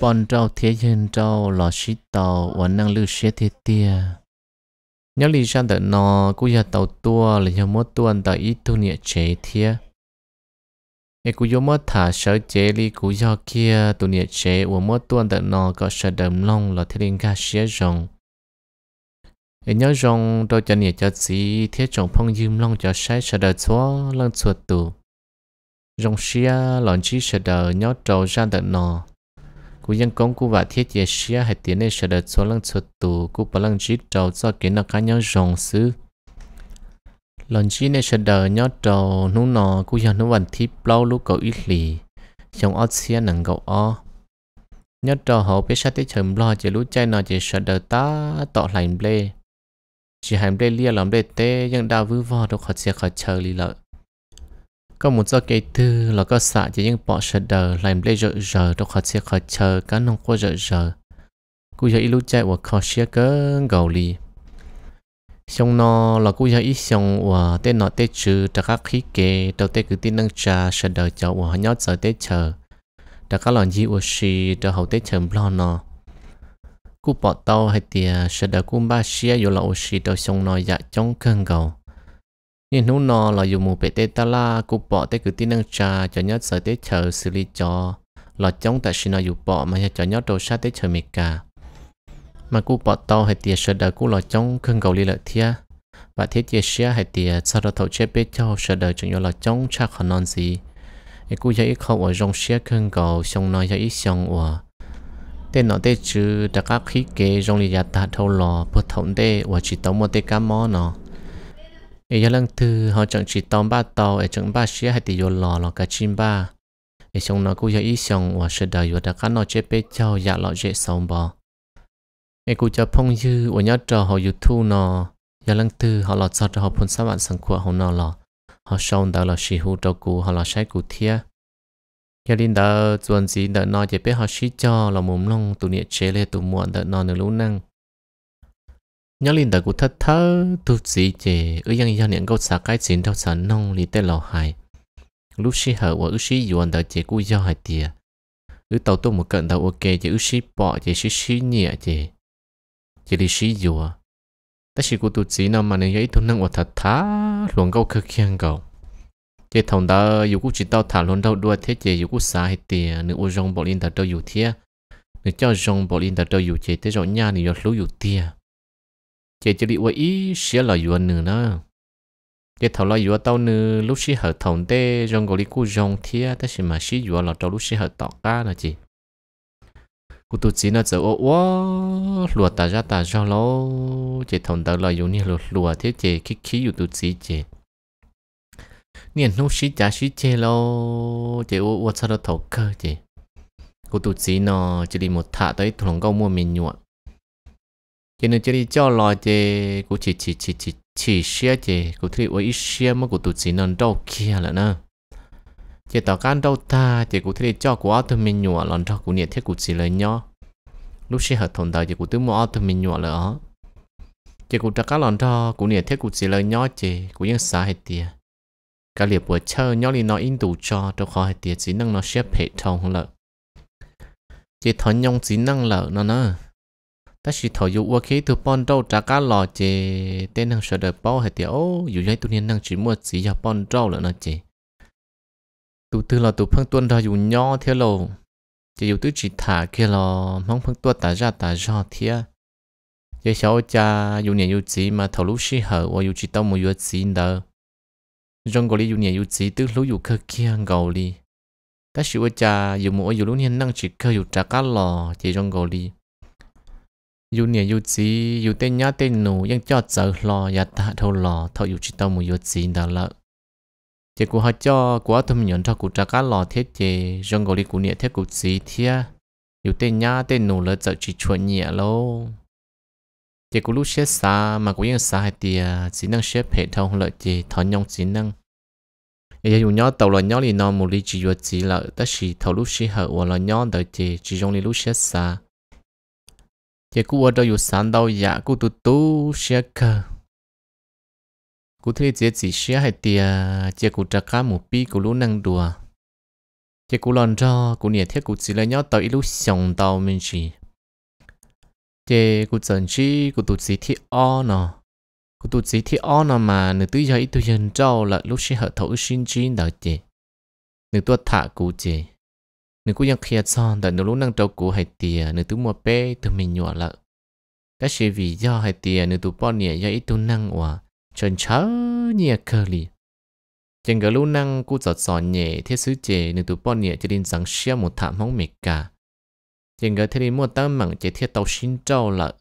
bọn trâu thế hiện trâu lò xí tàu và năng lưu xế thế tia nhớ lý sang tận nó cú giờ tàu tua là nhớ mất tuần tàu ít tu nhẹ chế thia ê cú giờ mất thả sở chế lý cú giờ kia tu nhẹ chế và mất tuần tận nó có sở đầm long là thế linh ca xế rồng ê nhớ rồng đôi chân nhẹ cho gì thế trọng phong dìm long cho sai sở đợt xóa lăng chuột tù rồng xía lòn chi sở đờ nhớ trâu sang tận nó cú dân công cú và thiết chế xia hay tiền này sẽ được số lần số tù cú bà lần chỉ trâu cho kiến nó cá nhau rộng sư lần chỉ này sẽ đợt nhau trâu nú nọ cú dân nú vẫn thiết bao lúc cầu ít lì trong ót xia nặng cầu o nhau trâu hậu biết sát tới chấm lo chỉ lú chạy nọ chỉ sở đợt ta tọ lành lê chỉ hành lê lia làm lê tê nhưng đào vư vò đâu khỏi xia khỏi chờ lì lợi có một số cái thư là có xạ chỉ những bỏ sợ đờ làm lấy rợ rợ trong khó xe khó chờ cá nông qua rợ rợ. cú giờ ilu chạy và khó xe cỡ gầu lì xong nó là cú giờ ít xong và tên nó tết trừ trả các khí kế đầu tế cứ tin năng trà sợ đờ cháu và nhót giờ tế chờ trả các lòng gì và xì trả hậu tế chờ lo nó cú bỏ tàu hay tiề sợ đờ cú ba xia dù là xì đầu xong nó dạ trong cơn gầu nên nó nó là dùng một bể tê ta la cụ bỏ tê cứ tin năng trà cho nhớ sợ tê chờ xử lý cho là chống ta xin nó dùng bỏ mà cho nhớ đồ sát tê chờ mệt cả mà cú bỏ to hay tiệt sợ đời cú là chống khương cầu li lợi thia và thiết chế xe hay tiệt sợ đời thầu chế bế cho sợ đời chúng nhớ là chống cha khả non gì thì cụ dạy không ở trong xe khương cầu xong nói dạy xong ở tê nọ tê chứ đã các khí kế trong lý giá ta thâu lò bất thống tê và chỉ tống một tê cá mò nó ở lần thứ họ chẳng chỉ tóm ba tàu ở chẳng ba xía hay thì lò lò cả chim ba ở trong nó cũng giờ ý xong và đời vừa đã cá nó chế bê cho dạ lọ dễ sống bò ở cũng cho phong dư và nhớ trò họ youtube nó giờ lần thứ họ lọ cho họ phun sa bạn sang của họ nó lọ họ xong đó là xì hú đầu cụ họ là sai cụ thia giờ linh đó chuẩn gì đó nó chế bê họ xí cho là mồm lông tụ chế lên tụ muộn đó nó nửa lũ năng nhớ linh đời của thất thơ tu sĩ chế ư yang yang những câu xã cái chuyện theo sản nông li tê lò hài lúc xí hở và lúc xí yuan đời chế của do hài tiề ư tàu tôi một cận đầu ok chế ư xí bỏ chế xí xí nhẹ chế chế li xí yuan ta chỉ của tu sĩ nào mà nên ấy thu năng của thật thá luồng câu khơ khiang cầu chế thằng đó dù cũng chỉ tao thả luôn đâu đua thế chế dù cũng xã hài tiề nữ ô rong bỏ linh đời đâu dù thế nữ cho rong bỏ linh đời đâu dù chế thế rồi nha nữ lú dù tiề chỉ chỉ đi quay ý sẽ là yuan nữa nè để thầu là yuan tao nữa lúc xí hợp thầu tê rong gọi đi cú rong thia thế xí mà xí yuan là tao lúc xí hợp tọt cá là gì cú tu chỉ nó giờ ô ô lùa ta ra ta ra lô chỉ thầu tao là yuan nè lùa lùa thế chị khi khi yuan tu chỉ chị nè nô xí chả xí chê lô chị ô ô sao nó thầu cơ chị cú tu chỉ nó chỉ đi một thả tới thằng câu mua mình nhọ cho nên chỉ đi cho lo thì cũng chỉ chỉ chỉ chỉ chỉ xe thì cũng thấy ôi xe mà cũng tụt chỉ nên đâu kia là nè chỉ tao can đâu ta thì cũng thấy cho của tụi mình nhỏ lần cho cũng nhiệt thấy cũng chỉ lời nhỏ lúc xe hợp thôn tao thì cũng tụi mua tụi mình nhỏ lỡ chỉ cũng cho các lần cho cũng nhiệt thiết cũng chỉ lời nhỏ chỉ cũng ยัง xa hết tiệt cái liệp buổi chơi nhỏ thì nó in đủ cho đâu khó hết tiệt chỉ năng nó xếp hệ thông lợ chỉ thằng nhông chỉ năng lợ nó nè ta chỉ thầu dụ qua khi tụ bọn đâu trả cá lò chê tên năng sợ đợi bao hệ tiểu dù dây tụ nhiên năng chỉ mua chỉ cho bọn đâu là nó chê tụ tư là tụ phăng tuân đó dù nhỏ thế lầu chỉ dù tụ chỉ thả kia lò mong phăng tuân tả ra tả ra thế giờ cháu cha dù nhẹ dù chỉ mà thầu lúc xí hở và dù chỉ tao một dù chỉ nữa, trong cổ gọi dù nhẹ dù chỉ tức lúc dù khơ kia gầu li ta chỉ với cha dù mỗi dù lúc nhiên năng chỉ khơ dù trả cá lò chỉ trong cổ li dù nè dù gì dù tên nhá tên nụ nhưng cho sợ lò và ta thâu lò thâu dù chỉ tao một dù gì đó là chỉ của họ cho của thâm nhận cho của trả cá lò thiết chế trong gọi đi của nè thế của gì thế dù tên nhá tên nụ là sợ chỉ chuẩn nhẹ lô. chỉ của lúc xếp xa mà của những xa hay tiề chỉ năng xếp hệ thống lợi chế thọ nhông chỉ năng giờ dùng nhó tàu là nhó thì nó một lý chỉ dù chỉ là tất chỉ thâu lúc xí hở hoặc là nhó đợi chế chỉ trong lý lúc xếp xa chỉ cú ở đâu dù sáng đâu dạ cú tu tu xe cơ cú thế chỉ chỉ xe hay tiề chỉ cú trả cá một pi cú lú năng đùa chỉ cú lon cho cú nhiệt thiết cú chỉ là nhớ tới lú sòng tàu mình chỉ chỉ cú chọn chỉ, cú tu chỉ thiết o nó cú tu chỉ thiết o nó mà nửa tư giờ ít tu dân trâu là lúc xe hợp thấu sinh chín đó chị nửa tua thả cú chị nếu cũng ยังเคลียร์ซ่อนแต่ nếu lúc năng trâu cũ hay tiền nếu tú mua bé thì mình nhọ lợ cái chỉ vì do hay tiền nếu tú bỏ nhẹ do ít tú năng hòa chân chớ nhẹ cơ lì chẳng cái lúc năng cú giọt giọt nhẹ thế sứ chế nếu tú bỏ nhẹ cho đến rằng xia một thảm mong mệt cả chẳng cái thế đi mua tăng mảng chế thiết tàu xin trâu lợ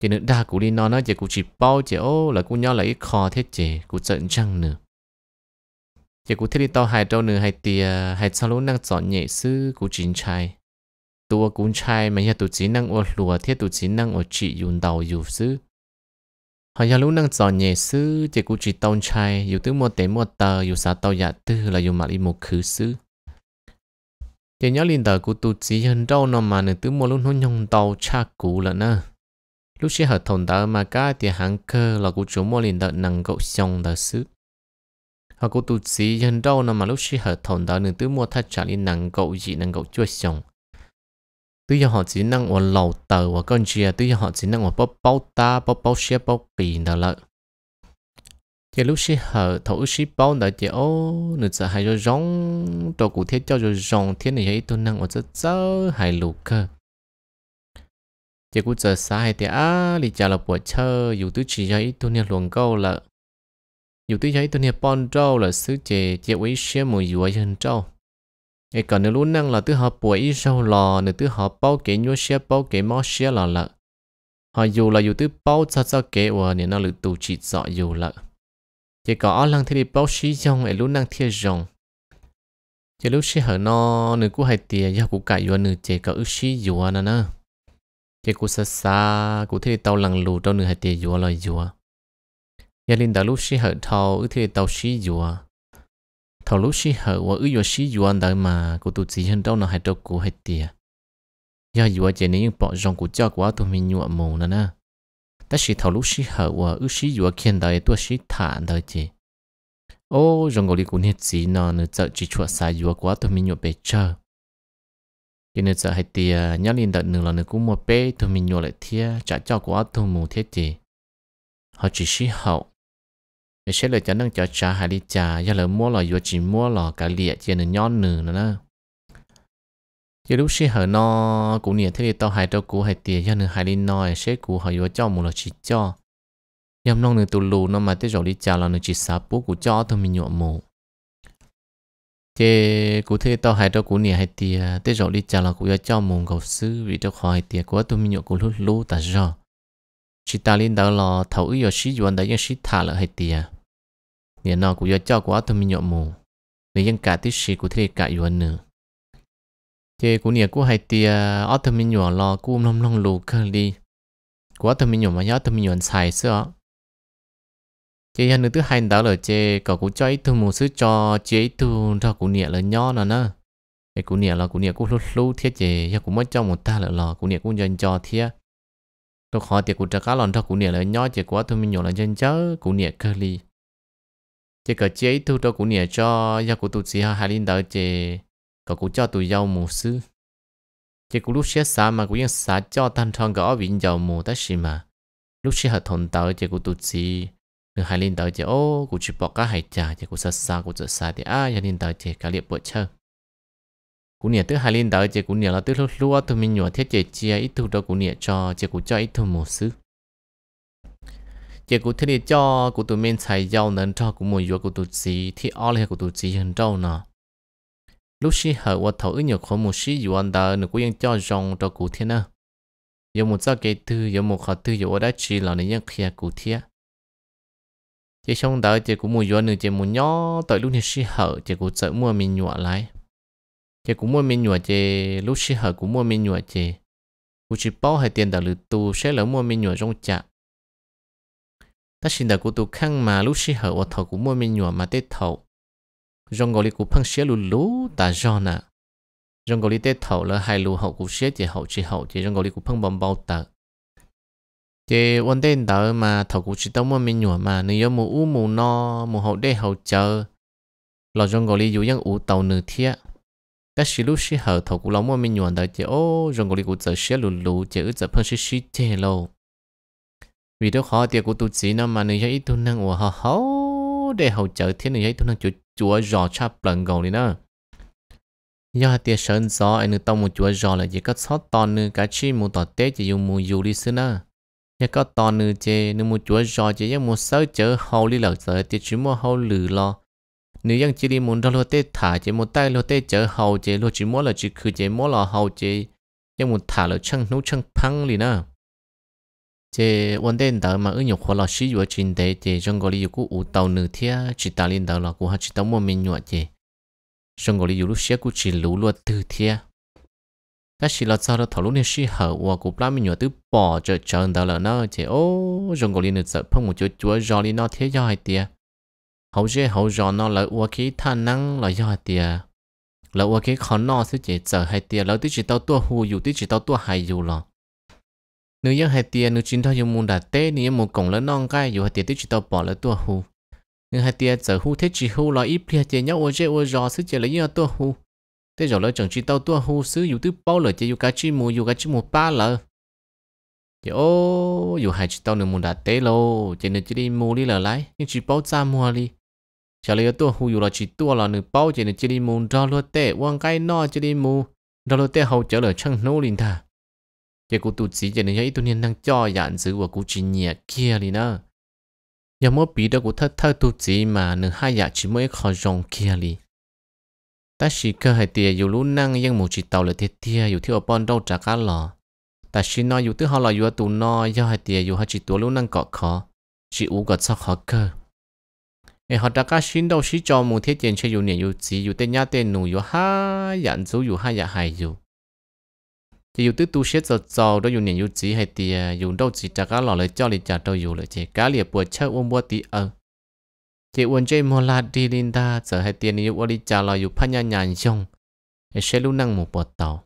chỉ nữa đa cũ đi nó nói cũ chỉ bao chỉ ô là cũ nhau lại khó thế chế cú giận chăng nữa chỉ cụ đi to hai trâu nửa hai tìa hai sau lúc năng chọn nhẹ sư cụ chín trai tua cụ trai mà nhà tụ chỉ năng ở lùa thiết tụ chỉ năng ở chị dùng tàu dùng sư họ nhà lúc năng chọn nhẹ sư chỉ cụ chỉ tàu trai dù tứ mua tế mua tờ dù xả tàu dạ tư là dù mà đi một khứ sư chỉ nhớ liền tờ cụ tụ chỉ hơn trâu nó mà nửa tứ mua lúc nó nhung tàu cha cụ là nè lúc xí hợp thùng tờ mà cái thì hàng cơ là cụ chủ mua liền tờ năng cậu xong tờ sư họ cũng tụt xí dân đâu nào mà lúc xí hở thòng đó nên tứ mua thắt chặt lên nàng cậu gì nàng cậu chua xong tứ giờ họ chỉ năng ở lầu tờ và con chia tứ giờ họ chỉ năng ở bóp bao ta bóp bao xe bóp kỳ đó là chỉ lúc xí hở thầu xí bao đó chỉ ô nửa giờ hay rồi rong đồ cụ thiết cho rồi rong thiết này ấy tôi năng ở rất rất hay lù cơ chỉ cũng giờ sai thì à lì chả là buổi chơi dù tứ chỉ ấy tôi nên luồng câu là dù tí giấy tôi hiệp bon trâu là sứ chè chè ấy xe mùi dù ấy trâu ai còn nếu luôn năng là tứ họ buổi sâu lò nữa tứ họ bao kế nhua xe bao kế mò xe lò lợ họ dù là dù tứ bao cho cho kế ở nên nó lự tù chỉ dọ dù lợ chỉ có ở lăng thì đi bao xí dòng ai luôn năng thiệt dòng chỉ lúc xí hở nó nữ cú hai tiền do cú cải dù nữ chỉ có ước xí dù nè nè chỉ cú xa xa cú thì tàu lằng lù trong nữ hai tiền dù là dù giờ linh đã lúc xí hở thầu ư thì tàu xí dùa thầu lúc xí hở và ư dùa xí dùa đợi mà cô tụt chỉ hơn đâu nó hay đâu cụ hay tiề giờ dùa chỉ nên bỏ dòng cụ cho quá tụi mình nhụa mù nữa nè ta xí thầu lúc xí hở và ư xí dùa khiến đợi tụi xí thả đợi chị ô dòng cụ đi cụ nhiệt gì nó nữa sợ chỉ chuột xài dùa quá tụi mình nhụa bể chờ cho nên sợ hay tiề nhớ linh đợi nửa là nửa cũng mua bê tụi mình nhụa lại thia chả cho quá tụi mù thế chị họ chỉ xí hậu nên là cho năng cho trà hà đi trà do là mua lò vừa chỉ mua lò cả lịa chỉ là nhon nử nữa giờ lúc xí hở nó cũng thế thì tao hai tao cú hai tiền do nửa hai đi nói sẽ cú họ vừa cho một lò chỉ cho nhầm nong nửa tù lù nó mà tới rồi đi trà là nửa chỉ sáp bố cú cho thôi mình nhộn mù chế cụ thể tao hai tao cú nhiệt hai tiền tới rồi đi trà là cú vừa cho mù cầu sư vì tao khỏi tiền của tôi mình nhộn cú lú lú ta rồi chỉ ta lên đó là thấu ý ở sĩ dọn đấy nhưng sĩ thả lại hai tiền เนี่ยนอกูยอเจ้ากูอัตมิยอมูเนี่ยยังกะที่ชีกูที่กะอยู่อันหนึ่งเจกูเนี่ยกูให้เตียอัตมิยอรอกูน้ำลงลูกเคลีกูอัตมิยอมายอตมิยอนใส่เสื้อเจยันนึกถึงให้ดาวเลยเจก็กูใจทุ่มูซื้อจอเจทุ่มทอกูเนี่ยเลยย่อน่ะนะไอ้กูเนี่ยเรากูเนี่ยกูลุ้ลุ้เทียเจยักูไม่จ้องหมดตาเลยหรอกูเนี่ยกูยันจอเทียตัวขอเตียกูจะก้าหลอนทอกูเนี่ยเลยย่อเจกูว่าทุ่มมีหยอนเลยยันเจ้ากูเนี่ยเคลี chỉ có chế thu cho cụ nè cho do của tụt gì ha hai linh đỡ chế có cũng cho tụi giàu mù sư chế cũng lúc xe xa mà cũng yên xa cho thanh thon gõ vịn giàu mù tất xì mà lúc xe hợp thuận tớ chế cụ tụt gì người hai linh đỡ chế ô cũng chỉ bỏ cả hai trà chế cũng xa xa cũng trở xa thì ai hai linh đỡ chế cả liệp bộ chơi cũng nè tức hai linh tới chế cũng nè là tức lúc lúa tụi mình nhỏ thiết chế chia ít thu cho cú nè cho chế cũng cho ít thu mù xứ chỉ cụ thế này cho cụ tụi mình xài dầu nên cho cụ mùi vô cụ tụi gì thì ở lại cụ tụi gì hơn đâu nè lúc xí hở qua thấu nhiều khó một xí dù anh nữa cũng ยัง cho rong cho cụ thế nè giờ một sao cái tư giờ một khó tư giờ đã chỉ là nên ยัง kia cụ thế chỉ xong đó chỉ cụ mùi vô nữa chỉ muốn nhỏ tới lúc này xí hở chỉ cụ sợ mua mình nhọ lại chỉ cụ mua mình nhọ chỉ lúc xí hở cụ mua mình nhọ chỉ cụ chỉ bao hai tiền đã lừa tu sẽ lỡ mua mình nhọ trong chạc ta xin đã cố tụ khăn mà lúc xí hở và thầu của mua mình nhỏ mà tết thầu rong gọi của phăng xía lù lú ta do nà, rong gọi tết thầu là hai lù hậu của xía chỉ hậu chỉ hậu chỉ rong gọi của phăng bầm bao tờ chỉ vấn đề đó mà thầu của chỉ tao mua mình nhỏ mà nếu mù u mù no mù hậu đê hậu chờ lò rong gọi dù yang u tàu nửa thiệt ta xí lúc xí hở thầu của lão mua mình oh, nhỏ đó chỉ ô rong gọi của giờ xía lù lú chỉ ở e giờ phăng xí xí chê lâu vì đó khó tiệt của tụt sĩ nó mà người ấy tụi năng ủa hò hấu để hậu trợ thiên người ấy tụi năng chúa chúa giò cha bận gầu đi nữa do tiệt sơn gió anh tông một chúa giò là chỉ có sót to nữa cả chi một tọt tết chỉ dùng mùi dù đi xưa nữa nhà có to nữa chê nếu một chúa giò chỉ một sáu chở hậu đi lẩu giờ tiệt chỉ mua hậu lử lo nếu dân chỉ đi muốn ra lô tê thả chỉ một tay lô tê chở hậu chỉ lô chỉ mua là chỉ cứ chỉ mua là hậu chỉ nhưng một thả là chân nấu chân phăng liền nữa chế vấn đề đó mà ứng dụng khoa là sử dụng trên tế chế trong gọi là dụng cụ tàu nửa thia chỉ ta lên đó là của hai chỉ tàu mua mình nhọt chế trong gọi là dụng lúc xe của chỉ lũ luật từ thiệt. ta chỉ là sau đó thảo luận sĩ hở và của ba mình nhọ từ bỏ cho chờ đó là nó chế ô trong gọi là nửa sợ phong một chỗ chúa do đi nó thế do hai tia Hầu chế hầu do nó là ua khí tha năng là do hai tia là ua khí khó nó sẽ chế chờ hai tia là tí chỉ tàu tua hù dù tí chỉ tàu tua hai dù là nếu như hai tia nếu chính thôi dùng muốn đặt tê nếu như một cổng lớn non cái dù hai tia tiếp chỉ tao bỏ lỡ tua hù nếu hai tia giờ hù thế chỉ hù lo ít plia chơi nhau ô chơi ô giò sức chơi lấy nhau tua hù thế rồi lỡ chẳng chỉ tao tua hù xứ dù thứ bao lỡ chơi dù cá chi mù dù cá chi mù ba lỡ giờ ô dù hai chỉ tao nếu muốn đặt tê lô chơi nếu chỉ đi mù đi lỡ lại nhưng chỉ bao xa mua đi chờ lấy tua hù dù là chỉ tua là nếu bao chơi nếu chỉ đi mù đó lỡ tê quăng cái no chỉ đi mù đó lỡ tê hậu trở lỡ chẳng nô linh thà chỉ cụ tụ chỉ chỉ nên ít tụ nên đang cho dạng giữ của cụ chỉ nhẹ kia đi nè giờ mỗi bị đó cụ thất thất tụ chỉ mà nửa hai giờ dạ chỉ mới khó rong kia đi ta chỉ cơ hay tiề dù nhưng năng ยัง một chỉ tàu là tiệt tiề dù thiếu bọn đâu trả cá lò ta chỉ nói dù thứ họ là dù tụ no giờ hai tiề dù hai chỉ tụ lú năng cọ khó chỉ u gọt sao khó cơ ê họ đã cá xin đâu xí cho một thiết tiền chơi dù nè dù chỉ dù tên nhá tên nụ dù hai dạng dù dù hai dạng hài dù thì dù tứ tu xét giờ giàu đó dù nền dù chỉ hay thì à, dù đâu chỉ trả cá lò lấy cho liền trả đâu dù lời chỉ cá liền bùa chơi uống bùa tí ở thì uống chơi mua là đi lên ta giờ hay tiền yêu uống đi trả lò dù phan nhà nhàn xong để e sẽ luôn năng một bọt tàu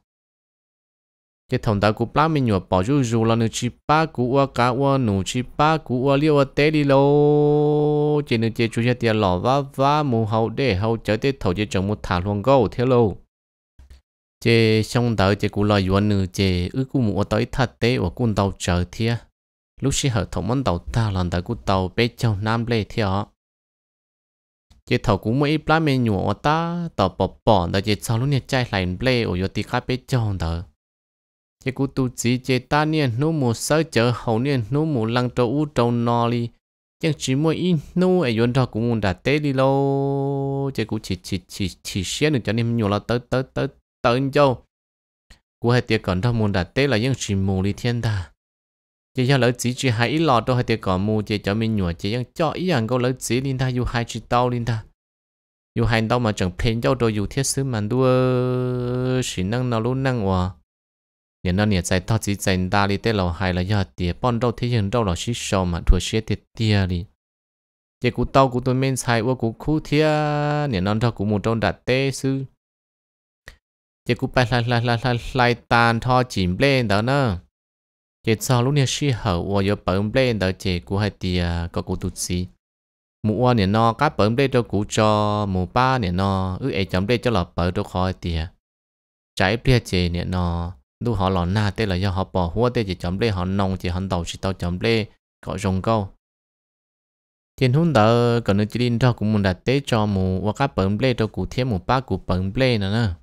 cái thằng ta cũng plá mình bảo bỏ chú dù là nữ chỉ ba cú uống cá uống nữ chỉ ba cú uống liêu uống té đi lô chỉ nữ chỉ chú xe tiền lò vá vá mù hậu để hậu chơi tê thầu chỉ chồng một thả luôn gấu theo lâu chế xong đợi chế cú lo yuan nữa chế ư cú mua tới thật tế và cún tàu chờ thia lúc xí hợp thống món tàu ta lần tới cú tàu bé châu nam lê thia chế thầu cú ít plá mê nhủ ta tàu bỏ bỏ đợi chế sau lúc này chạy lại lê ở yo tí khá bé châu đợi chế cú tu chỉ chế ta niên nô mù sơ chờ hậu niên nô mù lăng trâu u trâu no li chẳng chỉ mua ít nô ở yon đó cũng muốn đặt tế đi lô chế cú chỉ chỉ chỉ chỉ xé được cho nên nhiều là tới tới tới tận châu cú hai tiệc còn thâm môn đặt tế là những chỉ mù đi thiên ta chỉ cho lỡ chỉ chỉ hai ít lọ đâu hai tiệc còn mù chỉ cho mình nhủa chỉ những cho ý hàng câu lỡ chỉ linh ta yêu hai chỉ tao linh ta yêu hai tao mà chẳng phèn châu đồ yêu thiết sứ mà đua chỉ năng nào luôn năng hòa nên nó nhiệt chạy thọ chỉ chạy ta đi tế là hai là do tiệc bọn đâu thế nhưng đâu là chỉ sợ mà thua sẽ tiệt tiệt đi chỉ cú tao cú tôi men sai qua cú khu thia nên nó thọ cú một trong đặt tế sư chị cũng bay lại lại lại lại lại tan thọ chìm lên đó nữa chị sau lúc này suy hậu và giờ bấm lên đó chị cũng hai thì có cụ tụt gì mùa nè nó cá bấm lên cho cụ cho mùa ba nè nó ư ấy chấm lên cho là bấm cho khỏi thì trái bia chị nè nó đủ họ lòn na tê là do họ bỏ hua tê chỉ chấm lên họ nông chỉ họ đầu chỉ tao chấm lên có rồng câu trên hôn đó còn nữa chỉ đi đâu cũng muốn đặt tê cho mùa và cá bấm lên cho cụ thêm mùa ba cụ bấm lên nữa nữa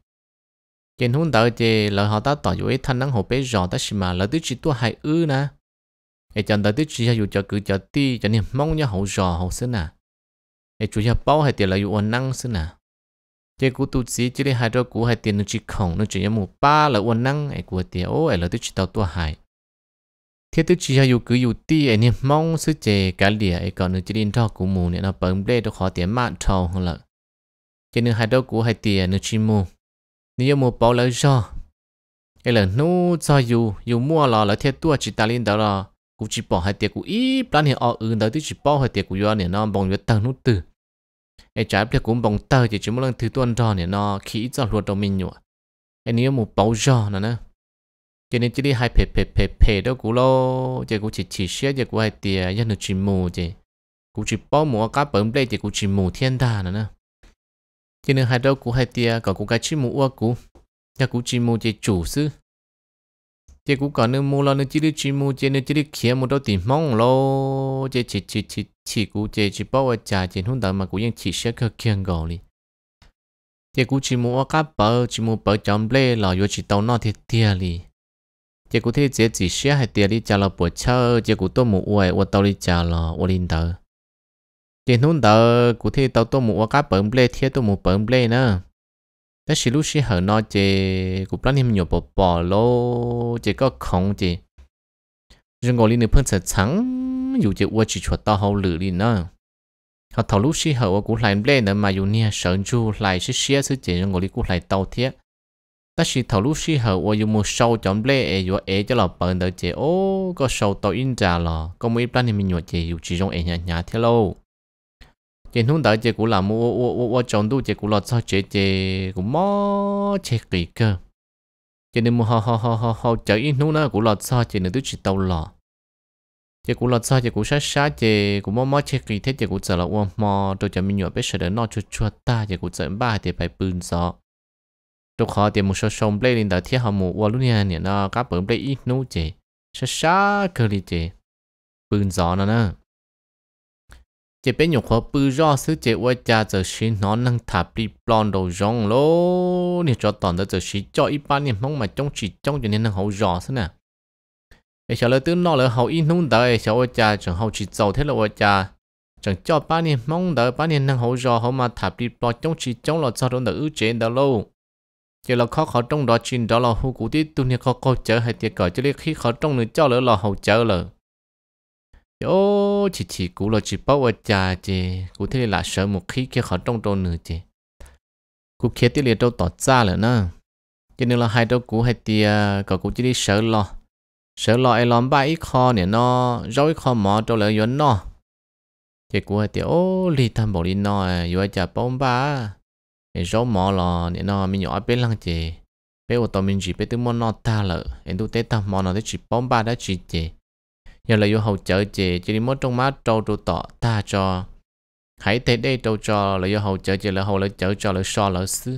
trên hôn tờ thì lời họ ta tỏ dụ ấy năng hồ bế rõ ta xì mà lời tức chỉ tua hai ư na? ấy chẳng tới tức chỉ dù cho cứ cho ti cho nên mong nhớ hồ rõ hồ xứ nè ấy chủ nhà bao hay tiền lời dụ năng xứ nè chế cú tu sĩ chỉ đi hai đôi cú hay tiền nó chỉ khổng nó chỉ nhớ một ba lời ổn năng ấy của tiền ô ấy lời tức chỉ tao tua hai thế tức chỉ dù cứ dù ti ấy nên mong sư chế cả lìa ấy còn nó chỉ đi thọ cú mù nữa nó bấm bê nó khó tiền mạng thầu hơn lợ cho nên hai đôi cú hay tiền nó chỉ mù nếu mua bảo lỡ cho ấy là nô cho dù dù mua là là thiết tua chỉ ta lên đó là chỉ bỏ hai tiệc cũng ít plan hiện ở ứng đó thì chỉ bỏ hai tiệc cũng do nên nó bằng việc tăng nút từ ấy trái tiệc cũng bằng tờ thì chỉ một lần thứ tuần đó nên nó khí cho luật đầu mình nhở ấy nếu mua bảo cho nữa nè cho nên chỉ đi hai phe phe phe phe đó cũng lo chỉ cũng chỉ chỉ xe chỉ cũng hai tiệc dân được chỉ mua chỉ cũng chỉ bỏ mua cá bấm đây chỉ cũng chỉ mua thiên đà nữa nè cho nên hai đó cũng hai tia có cũng cái chữ mũ cũ nhà cũng chỉ mua chỉ chủ sư chỉ cũng còn nữa mua là nữa chỉ đi chỉ mua chỉ nữa chỉ đi kia một đôi tiền mong lo chỉ chỉ chỉ chỉ chỉ cũng chỉ chỉ bảo vệ trả tiền không đỡ mà cũng chỉ sẽ cơ kiên gò đi chỉ cũng chỉ mua cá bờ chỉ mua bờ chấm lê là vô chỉ tàu nó thiệt tia đi chỉ cũng thế chỉ chỉ sẽ hai tia đi trả là bữa chơi chỉ cũng tôi mua uai uai tàu đi trả là uai linh đỡ chỉ nôn tờ cụ thể tàu tôi mua cá bẩn ble thiết tôi mua bẩn ble nữa thế xí lúc xí hở nó chỉ cụ plan thêm nhiều bỏ bỏ lô chỉ có không chỉ nhưng ngồi lên phân sẽ trắng dù chỉ uo chỉ chuột to hậu lử đi nữa họ thầu lúc xí hở cụ lại ble nữa mà dù nia sợ chu lại xí xía xí chỉ ngồi lên cụ lại tàu thiết ta chỉ thầu lúc xí hở uo dù mua sâu chọn ble e dù cho lọ bẩn đỡ chỉ ô có sâu tàu in trà lọ có mấy plan thêm nhiều chỉ dù chỉ trong e nhà nhà thiết trên hướng tới chỉ cũng là mua mua mua mua chọn đủ chỉ cũng là cho chỉ chỉ cũng mò chỉ kỳ cơ chỉ nên mua ho ho ho ho ho chở ít hướng nữa cũng là cho chỉ nên tôi chỉ tàu lò chỉ cũng là cho chỉ cũng sát sát chỉ cũng mò mò chỉ kỳ thế chỉ cũng chờ là uo mò tôi chờ mình nhớ biết sợ đến nó chua chua ta chỉ cũng chờ ba thì phải bươn gió tôi khó thì một số sông play lên tới thiết họ mua uo lúc này nó các bữa play ít nút chỉ sát sát cơ đi chỉ bươn gió nó nữa chỉ bé nhục khó bư rõ sư chế qua cha giờ xí nó năng thả đi blon đầu rong lô nè cho toàn giờ xí cho ít ba niệm mong mà trong chỉ trong cho nên năng hậu rõ thế nè ấy sợ lời tư nó lời hậu in nung đời sợ qua cha chẳng hậu chỉ giàu thế là qua cha chẳng cho ba niệm mong đời ba niệm năng hậu rõ hậu mà thả đi blon trong chỉ trong là cho đón đời ưu chế đời lâu chỉ là khó khó trong đó chín đó là hữu cụ tí tu nè khó khó chở hay tiệt cỡ chứ khi khó trong nữa cho lỡ là hậu chờ lỡ yo chỉ chỉ cú lo chỉ bao ở già, chị cú thế là sợ một khi kia khó trong trâu nữa chị Cú kia tí liền trâu tỏ ra là nè cho nên là hai trâu cú hay thì à, cậu cú chỉ đi sợ lo sợ lo ai làm ba ít kho nè nó rối kho mỏ trâu lợn yến nó chị cú hay à, thì ô li tam bảo đi nó yo trà bông ba rối mỏ lo nè nó mình nhỏ bé lăng chị bé ô tô mình chỉ bé tư món nó ta lợ em tu tế tam mỏ nó tới chỉ bông ba đã chỉ chị giờ là yêu hậu chợ chị chỉ đi mất trong mắt trâu trụ tọ ta cho hãy thế đây trâu cho là yêu hậu chợ chị là hậu là chợ cho là so là sư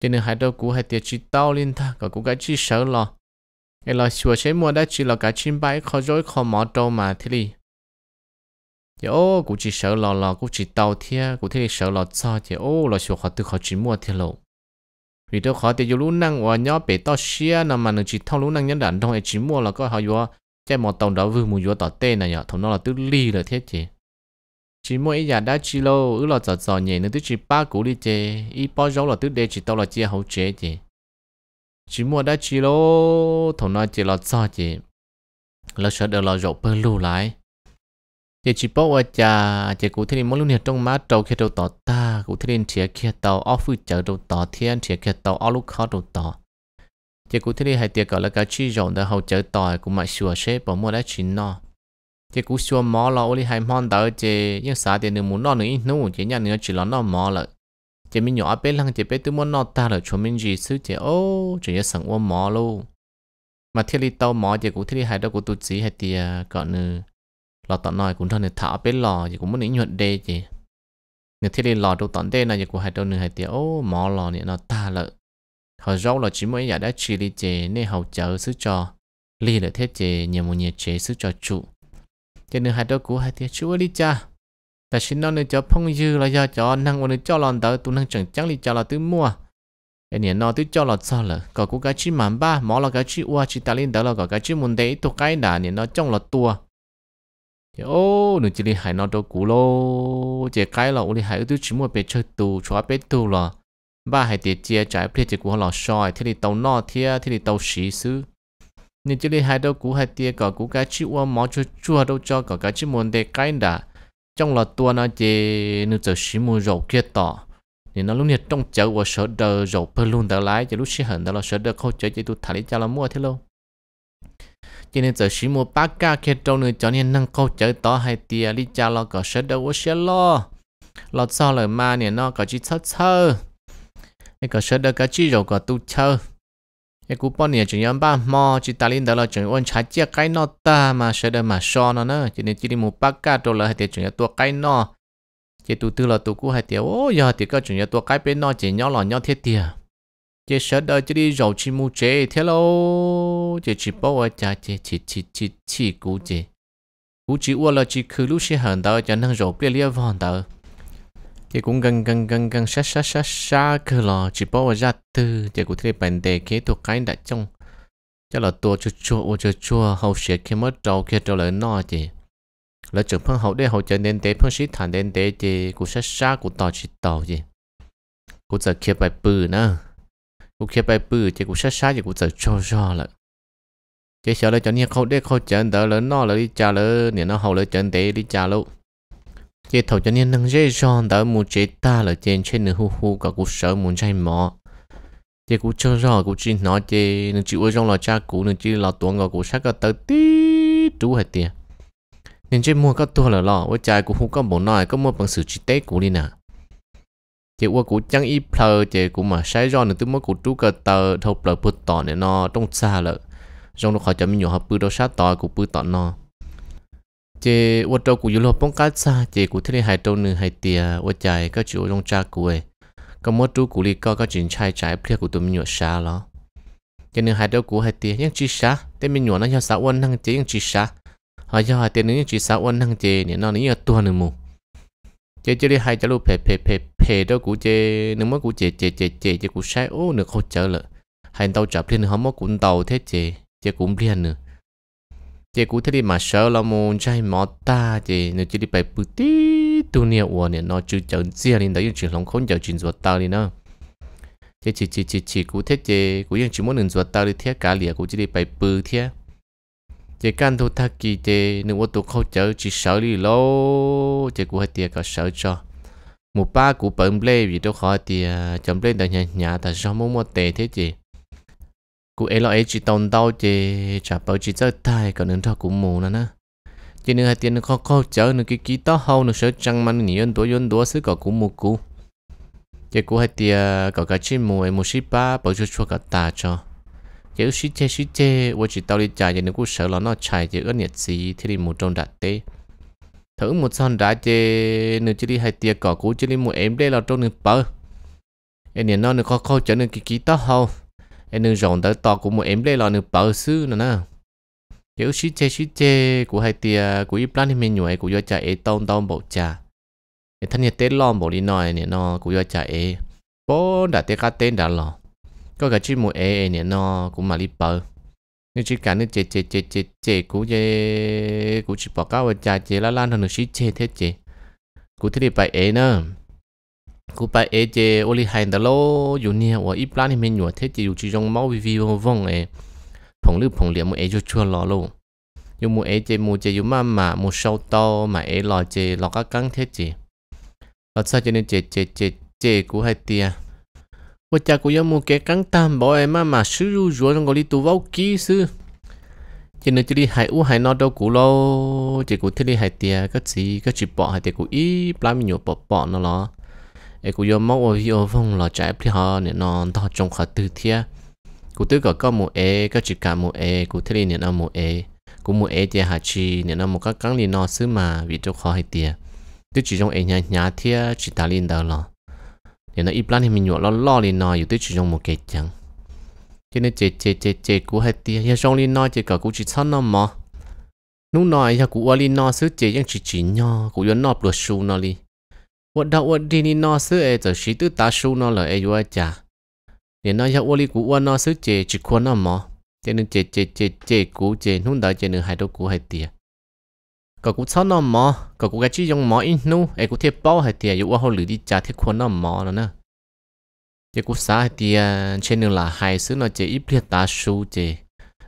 cho nên hãy đâu cũ hãy tiệt chỉ tao lên ta có cũ cái chỉ sợ lo ấy là sửa sẽ mua đã chỉ là cái chim bay khó rối khó mỏ trâu mà thế đi giờ ô cú chỉ sợ lo lo cũ chỉ tao thia cũ thế sợ lo sao giờ ô là sửa khó tự khó chỉ mua thế lộ vì tôi khó thì dù lúc năng và nhỏ bể to xia nằm mà nó chỉ thao lúc năng nhân đàn trong ấy chỉ mua là có họ vừa chạy một tổng đó vừa muốn vô tỏ tên này nhở thằng nó là tứ ly là thế chị chỉ mỗi nhà đã chi lô, ứ là giọt giọt nhẹ nữa tứ chỉ ba củ đi chơi, y bao giống là tứ đề chỉ tao là chia hậu chế chị chỉ mua đã chi lô, thằng nó chỉ là giọt chị là sợ được là rộp bơ lại chị chỉ bao ở nhà chị cụ thiên mỗi lúc này trong má trâu kia đầu tỏ ta cụ thể thiên thiệt kia tàu áo phu chợ đầu tỏ thiên thiệt kia tàu áo lúc khó đầu tỏ chỉ cú thế đi hay tiệc gọi là cái chi rộng đã hậu chở tỏi cũng mà sửa xế bỏ mua đã chín nó chỉ cú xua mỏ lo oli hay mòn tới chỉ nhưng xã tiền được muốn nó nữa ít nụ chỉ nhà nữa chỉ lo nó mỏ lại chỉ mình nhỏ bé lăng chỉ bé tôi muốn nó ta là chúng mình gì xứ chỉ ô chỉ nhớ sẵn uống mỏ luôn mà thiết đi tàu mỏ chỉ cú thiết đi hay đâu cú tụt gì hay tiệc gọi nữa lọ tọt nòi cũng thằng này thả bé lò chỉ cũng muốn những nhuận đê chỉ nếu thiết đi lò đâu tọt đê này chỉ cú hay đâu nữa hay tiệc ô mỏ lò này nó ta lợi họ rau là chỉ mỗi nhà đã chỉ đi chế nên hậu chờ sứ cho li là thế chế nhờ một nhiệt chế sứ cho trụ cho nên hai đứa cũ hai thế chú đi cha ta xin nó nên cho phong dư là do cho năng của ôn cho lòn tới tụ năng chẳng chẳng đi cho là tứ mua em nhìn nó tứ cho là sao là có cú cá chi mắm ba mỏ là cái chi ua chi ta lên tới là có cái chi muốn đấy tụ cái đà nhìn nó trong là tua ô nửa chỉ đi hải nó đâu cũ lô chế cái là ôn đi hải tứ chỉ mua bê chơi tù cho bê tù là ba hai tiệt chia trái phía chỉ của lò soi thì đi tàu nọ thia thì đi tàu xí xứ nên chỉ đi hai đâu cú hai tia cả cú cái chịu qua mỏ cho chua đâu cho cả cái chịu muốn để cái đã trong là tua nó chỉ nửa giờ xí mua rổ kia tỏ nên nó lúc này trong chợ của sở đờ rổ phơi luôn đỡ lái chỉ lúc xí hận đó là sở đờ không chợ chỉ tu thải cho là mua thế luôn. cho nên giờ xí mua ba ca kia trong nửa cho nên nâng câu chợ tỏ hai tia đi cha lo cả sở đờ và sở lo lo sau lời ma nè nó cả chỉ sơ sơ cái cơ sở đó cái chỉ rồi có tu chơi cái cú bọn này chỉ nhắm ba mò chỉ ta linh đó là chỉ ôn trái chia cái nó ta mà sơ đó mà so nó nữa chỉ nên chỉ đi một bát cá rồi là hay chỉ nhớ tua cái nó chỉ tu tư là tu cú hay tiểu ô giờ thì có chỉ nhớ tua cái bên nó chỉ nhớ là nhớ thiết tiệt chỉ sơ đó chỉ đi rồi chỉ mu chế thế lô chỉ chỉ bảo ở cha chỉ chỉ chỉ chỉ chỉ cú chỉ cú chỉ ua là chỉ cứ lúc sẽ hận đó cho nên rồi biết liên vòng đó thì cũng gần gần gần gần sát sát sát sát cơ lo chỉ bao giờ ra từ thì cũng thấy bản đề kế thuộc cái đã trong cho là tua chua chua ô chua chua hậu sẽ khi mất trâu khi trâu lại no chị là chữ phân hậu để hậu trở nên tế phân sĩ thản đến tế chị cũng sát sát cũng tỏ chỉ tỏ chị cũng giờ kia bài bự nữa cũng kia bài bự chị cũng sát sát chị cũng giờ cho cho lại chị sợ là cho nên không để không chấn đỡ lớn nó là đi trả lớn nên nó hậu lớn chấn tế đi trả lâu chế thầu cho nên năng dễ dàng đỡ một chế ta là trên trên nửa hu hu cả cuộc sở muốn chạy mỏ chế cũng cho rõ cũng chỉ nói chế nên chịu trong là cha cũ nên chỉ là tuấn gọi cuộc sát cả tới tí chú hết tiền nên chế mua các tua là lo với trai cũng không có bộ nói có mua bằng sự chi tế của đi nè chế qua cũng chẳng ít plơ chế cũng mà sai rõ nên tôi mới cũng chú cả tờ thâu plơ bút tỏ này nó trong xa lợ trong đó khỏi cho mình nhỏ hợp bự đâu sát tỏ cũng bự tỏ nó chế ô tô của Europe bóng cá xa chế của thế này hai trâu nửa hai tia ô chạy các chủ trong cha của ấy có mỗi của lý co các chuyện trai trái phía của tụi mình nhựa xa đó cho nên hai đứa của hai tia nhưng chỉ xa tên mình nhựa nó cho xã quân năng chế nhưng chỉ xa họ cho hai tia nữa chỉ xã quân năng chế nên nó nữa tuần nữa mù chế chế đi hai cháu lúc phê phê phê phê đó của chế nếu mới của chế chế chế chế chế của sai ô nữa không trở lại hai tàu chập lên họ mới cũng tàu thế chế chế cũng liền nữa chị cũng thấy đi mà sợ là muốn chạy mỏ ta chị nếu chỉ đi bay bự tí tu nia uo nè nó chưa chọn chia nên đấy chuyện lòng khốn giờ chuyện ruột ta đi nữa chỉ chỉ chỉ chị chị chị cũng thấy chị cũng ยัง chỉ muốn đừng ruột ta đi thế cả liền cũng chỉ đi bay bự thế chị can thu thắc kỳ chế nếu ô tô khâu chở chỉ sợ đi lâu chị cũng hai tiệt cả sợ cho một ba cũng bận lê vì đâu khỏi thì chậm lê tại nhà nhà thật sao muốn mua tệ thế chế cụ ấy là ấy chỉ tồn đau chỉ chả bảo chỉ chơi tài còn nên thao cũng mù nữa nè chỉ nên hai tiền nó khó khó chờ nó cái kỹ to hậu nó sẽ chẳng mà nó nhịn tuổi yến tuổi xứ có cũng mù cũ chỉ cụ hai tiền có cái chim mù ấy một ship ba bảo cho cho cả ta cho chỉ ship chê ship chê và chỉ tao đi chạy chỉ nó cũng sợ là nó chạy chỉ ước nhiệt gì thì đi một trong đặt tê thử một son đã chê nó chỉ đi hai tiền có cũ chỉ đi một em đây là trong nửa bờ em nhìn nó nó khó khó chờ nó cái kỹ to hậu em nương rộng tới to của một em đây là nương bảo sư nữa nè kiểu xí chê xí chê của hai tia của y plan thì mình nhồi của do cha ấy tông tông bộ cha em thân nhiệt tết lo bộ đi nói nè nó của do cha ấy bố đã tết cá tên đã lo có cả chỉ một ấy nè nó của mà đi bờ, nhưng chỉ cả nếu chê chê chê chê chê của chê của chỉ bỏ cá vào cha chê la lan hơn nương xí chê thế chê của thế đi bài ấy nữa cú bà ấy chế ô li hành đó lô dù nia và ít plan thì mình nhua thế chỉ dù chỉ trong máu vi vong ấy phòng lưu phòng liệm một ấy cho chua lò lô dù một ấy chế một chế dù mà mà một sâu to mà ấy lò chế lò các căng thế chỉ, lò sao cho nên chế chế chế chế cú hai tia và cha cú giống một cái căng tam bỏ em mà mà sử dụng rùa trong cái tu vâu kỹ sư cho nên chỉ đi hại u hại nó đâu cú lô chỉ cú thế đi hại tia cái gì cái chỉ bỏ hại tia cú ít plan mình nhua bỏ bỏ nó lò ấy cũng do máu ô phong là trái thì họ nên non thọ trong khả tư thiê cụ tư có có một e có chỉ cả một e cụ thế nên nó một e cũng một e thì hạ chi nên nó một các cắn liền nó xứ mà vì cho khó hay tiệt tư chỉ trong e nhà nhà thiê chỉ ta liền đó là nên nó ít plan thì mình nhọ lo lo liền nó อยู่ tư chỉ trong một cái chẳng cho nên chế chế chế chế cụ hay tiệt nhà trong liền nó chỉ cả cụ chỉ thân nó mà lúc nói nhà cụ ở liền nó xứ chế những chỉ chỉ nhỏ, cụ yêu nó bớt sâu nó liền 我到我弟你那时哎，就是都打输那了哎，我家。你那要我哩古我那时姐只看那么，这能姐姐姐姐古姐弄到这能还都古还地。ก็กูชอบน้ำหมอก็กูก็ชี้ยงหมออีนู้ไอ้กูเทียบเป้าให้เตียอยู่ว่าเขาหรือดีจ่าเทียบคนน้ำหมอนะนะเจ้กูสาให้เตียเช่นนึงละหายซื้อหน่อเจอีเปลี่ยนตาชูเจ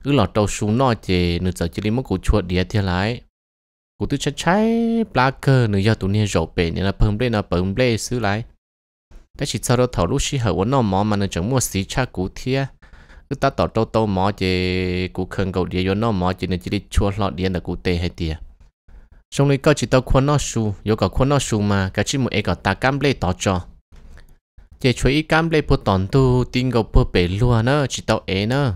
อือหลอดเตาชูนอเจนึงจะจิริมกูชวดเดียเทียไร cụ tôi chắc trái blacker nữa giờ tụi nè rộp bể nên là bơm bể là bơm bể xứ lại đã chỉ sau đó thầu lúc xí hở nó mỏ mà nó chẳng mua xí cha cụ thia cứ ta tỏ tô tô mỏ chê cụ khẩn cầu địa yo nó mỏ chỉ nên chỉ đi chua lọ điện là cụ tê hay tiệt xong rồi coi chỉ tao khuôn nó su yo cả khuôn nó su mà cả chỉ một e cả ta cam bể tỏ cho chê chuối ít cam bể bộ tòn tu tin gầu bộ bể luôn nữa chỉ tao ế nữa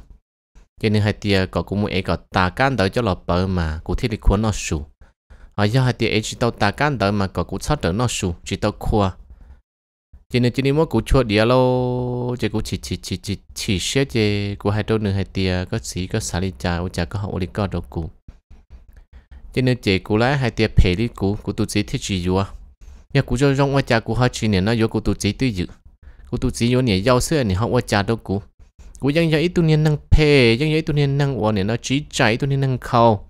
cho nên hai tia có cũng một e cả ta cam tới cho lọ bờ mà cụ thiết đi khuôn nó su ở do hai tiệt chỉ tàu ta can đỡ mà có cũng sát đỡ nó sù chỉ tàu khoa chỉ nên chỉ nên mỗi cũng chua địa lô chỉ cũng chỉ chỉ chỉ chỉ chỉ xé chỉ Cú hai đôi nửa hai tiệt có sĩ có xả đi trà có trà có hậu đi có đồ cú. chỉ nên chỉ cú lái hai tiệt phê đi cú cú tụi sĩ thích gì à? nhà cú cho rong qua trà cú học chỉ nên nó vô cú tụi sĩ tư dự Cú tụi sĩ vô nhảy giao xưa này học qua trà đâu cú. cụ dân dạy tụi nên năng phe dân dạy tụi nên năng uo nên nó chỉ chạy tụi nên năng khâu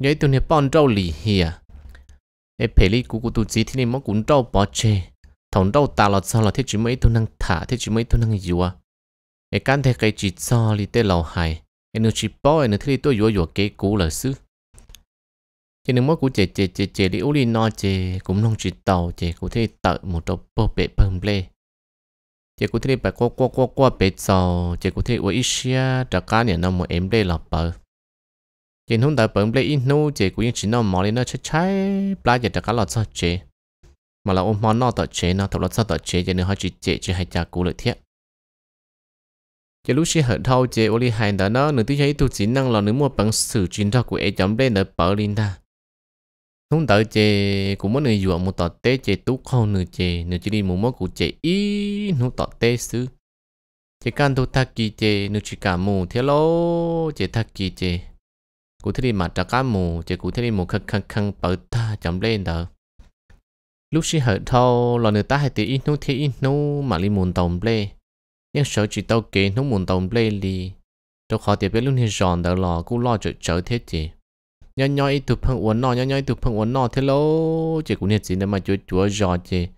vậy tôi này bọn trâu lì à, ê phe lì cú cú tụi gì thì nên mắc cún trâu bỏ chê thằng trâu ta là sao là thế chỉ mấy tụi năng thả thế chỉ mấy tụi năng yếu à ê can thế cái chỉ sao lì tê lầu hài ê nó chỉ bỏ ê nó thế tôi yếu yếu cái cú là xứ thế nên mắc cú chê chê chê chê lì u lì no chê cúm nông chỉ tàu chê cú thế tự một đầu bơ bể bầm lê chê cú thế bà qua qua qua qua bể tàu chê cú thế uy xia trả cá nhà nó một em đây là bờ tiền hùng đó bận lấy ít nô chỉ cũng yên nó mỏ lên nó chết cháy bla giờ đã cả lọt sao chế mà là ông món nó tọt chế nó thọc lọt sao tọt chế cho nên họ chỉ chế chỉ hay chả cú lợi thiệt chỉ lúc xí hận thâu chế ô li hai đó nó nửa tí thấy tu chín năng là nửa mua bằng sử chín thao của ấy chấm lên nửa bờ lên ta hùng đợi chế cũng muốn nửa dùa một tọt tê chế tú không nửa chế nửa chỉ đi một món của chế ít nửa tọt tê xứ chế can tu thắc kỳ chế nửa chỉ cả mù thế lô chế thắc kỳ chế cụ thể đi mà trả cá mù chỉ cụ thể đi mù khăng khăng khăng bờ ta chậm lên đó lúc xí hở thâu là người ta hay tí ít nô thì ít nô mà li muốn tông lê nhưng sợ chỉ tao kế nó muốn tông lê li tôi khó tiếp biết luôn thì giòn đó lò cũng lo chở chở thế chị nhỏ nhỏ ít tụp phăng uốn nọ nhỏ nhỏ ít tụp phăng uốn nọ thế lô chị cũng nhiệt gì để mà chúa chúa giòn chị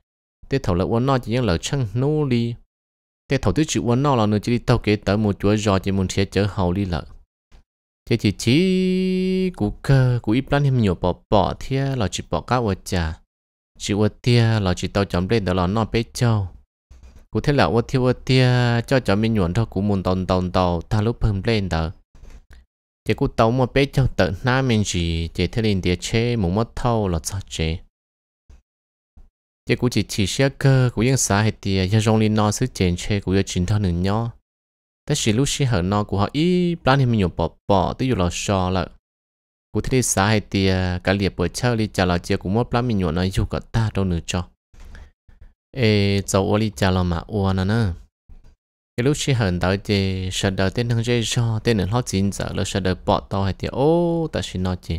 thế thầu là uốn nọ chỉ những lời chăng nô li thế thầu thứ chịu uốn nọ là người chỉ đi tao kế tới một chúa giòn chỉ muốn thế chở hậu đi lợi thế thì chỉ cú cơ cú ít lắm thêm nhiều bỏ bỏ thế là chỉ bỏ cá vật chả chỉ vật tia là chỉ tao chấm lên đó là nó bé châu cú thế là vật thiêu vật tia cho chấm mình nhuận thôi cú muốn tòn tòn tàu ta lúc phơm lên đó thế cú tàu mà bé châu tận na mình gì thế thế lên địa chế muốn mất thâu là sao chế thế cú chỉ chỉ xe cơ cú yên xả hết tia giờ rong lên nó sức chèn chế cú giờ chín thao nữa nhau แต่สิลูสิเหอนอกูเขาอีปลานที่มันอยู่ปอปอที่อยู่เราชอละกูที่ได้สาให้เตียกะเหลียปวดเช่าลีจ่าเราเจียกูมดปลานมีหยวนอายุกับตาตรงหนึ่งจอเอเจ้าอลีจ่าเรามาอวนะเนอะไอ้ลูกสิเหอนตาเจฉันเดาเต้นทั้งเจชอเต้นหนึ่งล้อจีนจ่าแล้วฉันเดาปอต่อให้เตียโอ้แต่สินอจี